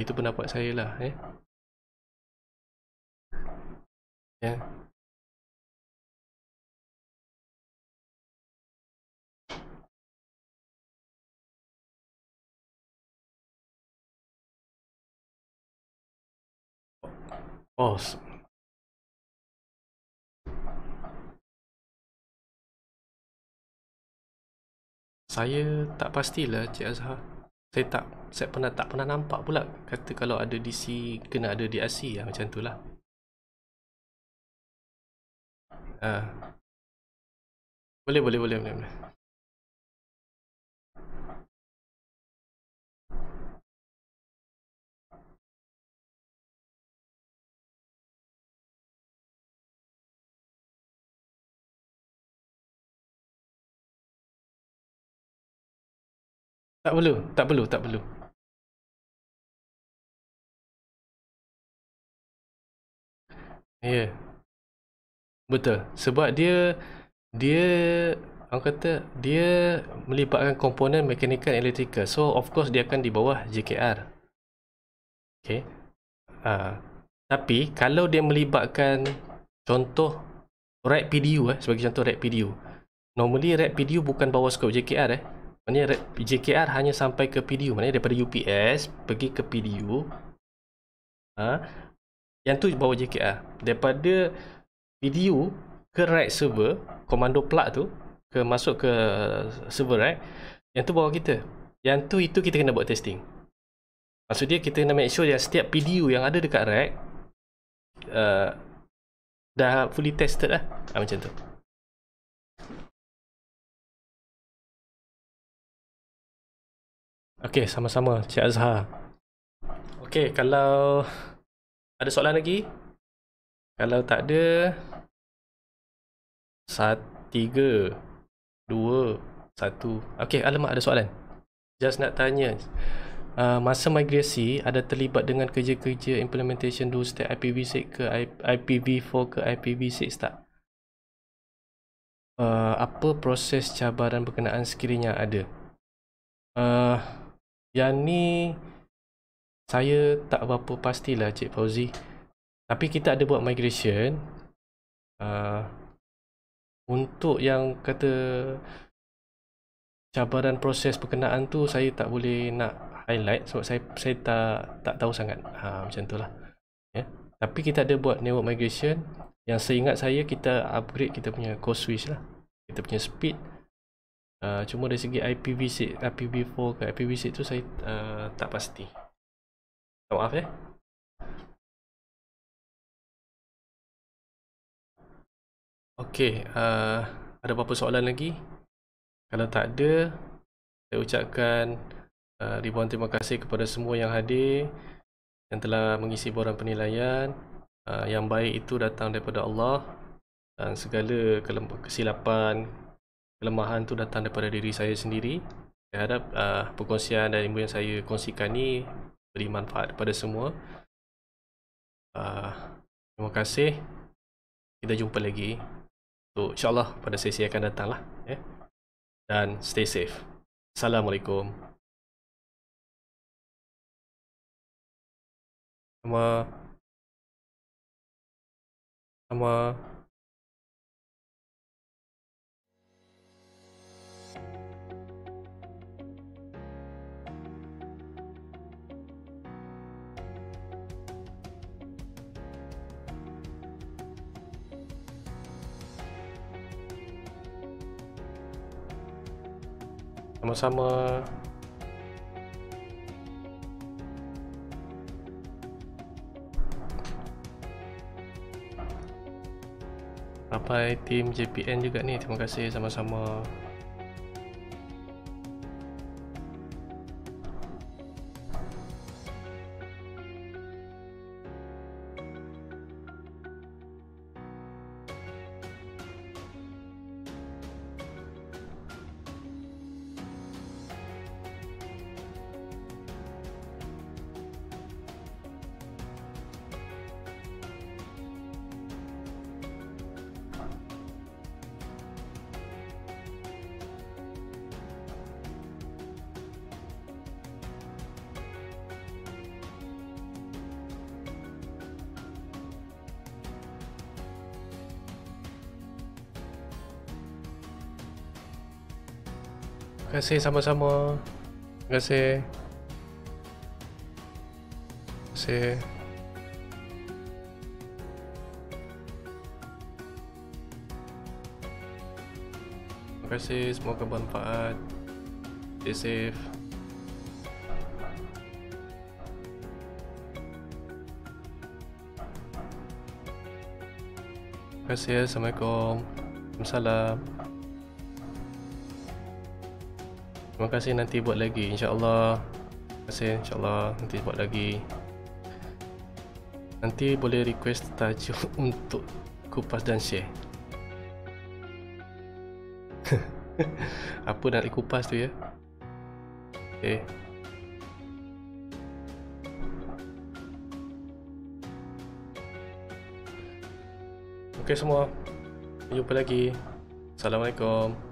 itu pendapat saya lah eh. Yeah. Awesome. Saya tak pastilah Cik Azhar. Saya tak saya pernah tak pernah nampak pula kata kalau ada DC kena ada DRC ya lah, macam itulah. Ah. Uh. Boleh boleh boleh boleh. boleh. Tak perlu, tak perlu, tak perlu. Ya. Yeah. Betul. Sebab dia dia orang kata dia melibatkan komponen mekanikal elektrikal. So of course dia akan di bawah JKR. Okay. Ha. tapi kalau dia melibatkan contoh rack PDU eh sebagai contoh rack PDU. Normally rack PDU bukan bawah skop JKR eh. Maksudnya JKR hanya sampai ke PDU Maksudnya daripada UPS Pergi ke PDU ha? Yang tu bawa JKR Daripada PDU Ke rack server Komando plug tu ke Masuk ke server rack. Yang tu bawa kita Yang tu itu kita kena buat testing Maksudnya kita kena make sure Yang setiap PDU yang ada dekat rack uh, Dah fully tested lah ha, Macam tu Okey, sama-sama Cik Azhar. Okey, kalau ada soalan lagi? Kalau tak ada satu, tiga, dua, satu. Okey, alamak ada soalan. Just nak tanya. Uh, masa migrasi ada terlibat dengan kerja-kerja implementation dual stack IPv6 ke IPv4 ke IPv6 tak? Uh, apa proses cabaran berkenaan sekiranya ada? Uh, yang ni saya tak berapa pastilah Cik Fauzi. Tapi kita ada buat migration uh, untuk yang kata cabaran proses perkenaan tu saya tak boleh nak highlight sebab saya saya tak tak tahu sangat. Ha macam itulah. Ya. Yeah. Tapi kita ada buat network migration yang seingat saya kita upgrade kita punya code switch lah. Kita punya speed Ah, cuma dari segi IPv6 IPv4 ke IPv6 tu saya uh, tak pasti tak oh, maaf ya eh? ok uh, ah, ada apa-apa soalan lagi kalau tak ada saya ucapkan uh, ribuan terima kasih kepada semua yang hadir yang telah mengisi borang penilaian uh, yang baik itu datang daripada Allah dan segala kesilapan kelemahan tu datang daripada diri saya sendiri saya harap uh, perkongsian dan ilmu yang saya kongsikan ni beri manfaat kepada semua uh, terima kasih kita jumpa lagi so, insyaAllah pada sesi akan datang lah eh? dan stay safe Assalamualaikum sama sama sama-sama Rapai tim JPN juga ni Terima kasih sama-sama kasih sama-sama Terima kasih Terima kasih Terima kasih, semoga bermanfaat Stay safe Terima kasih, Assalamualaikum Assalamualaikum Terima kasih nanti buat lagi InsyaAllah Terima kasih insyaAllah Nanti buat lagi Nanti boleh request tajuk Untuk kupas dan share Apa nak dikupas tu ya Okay eh. Okay semua Jumpa lagi Assalamualaikum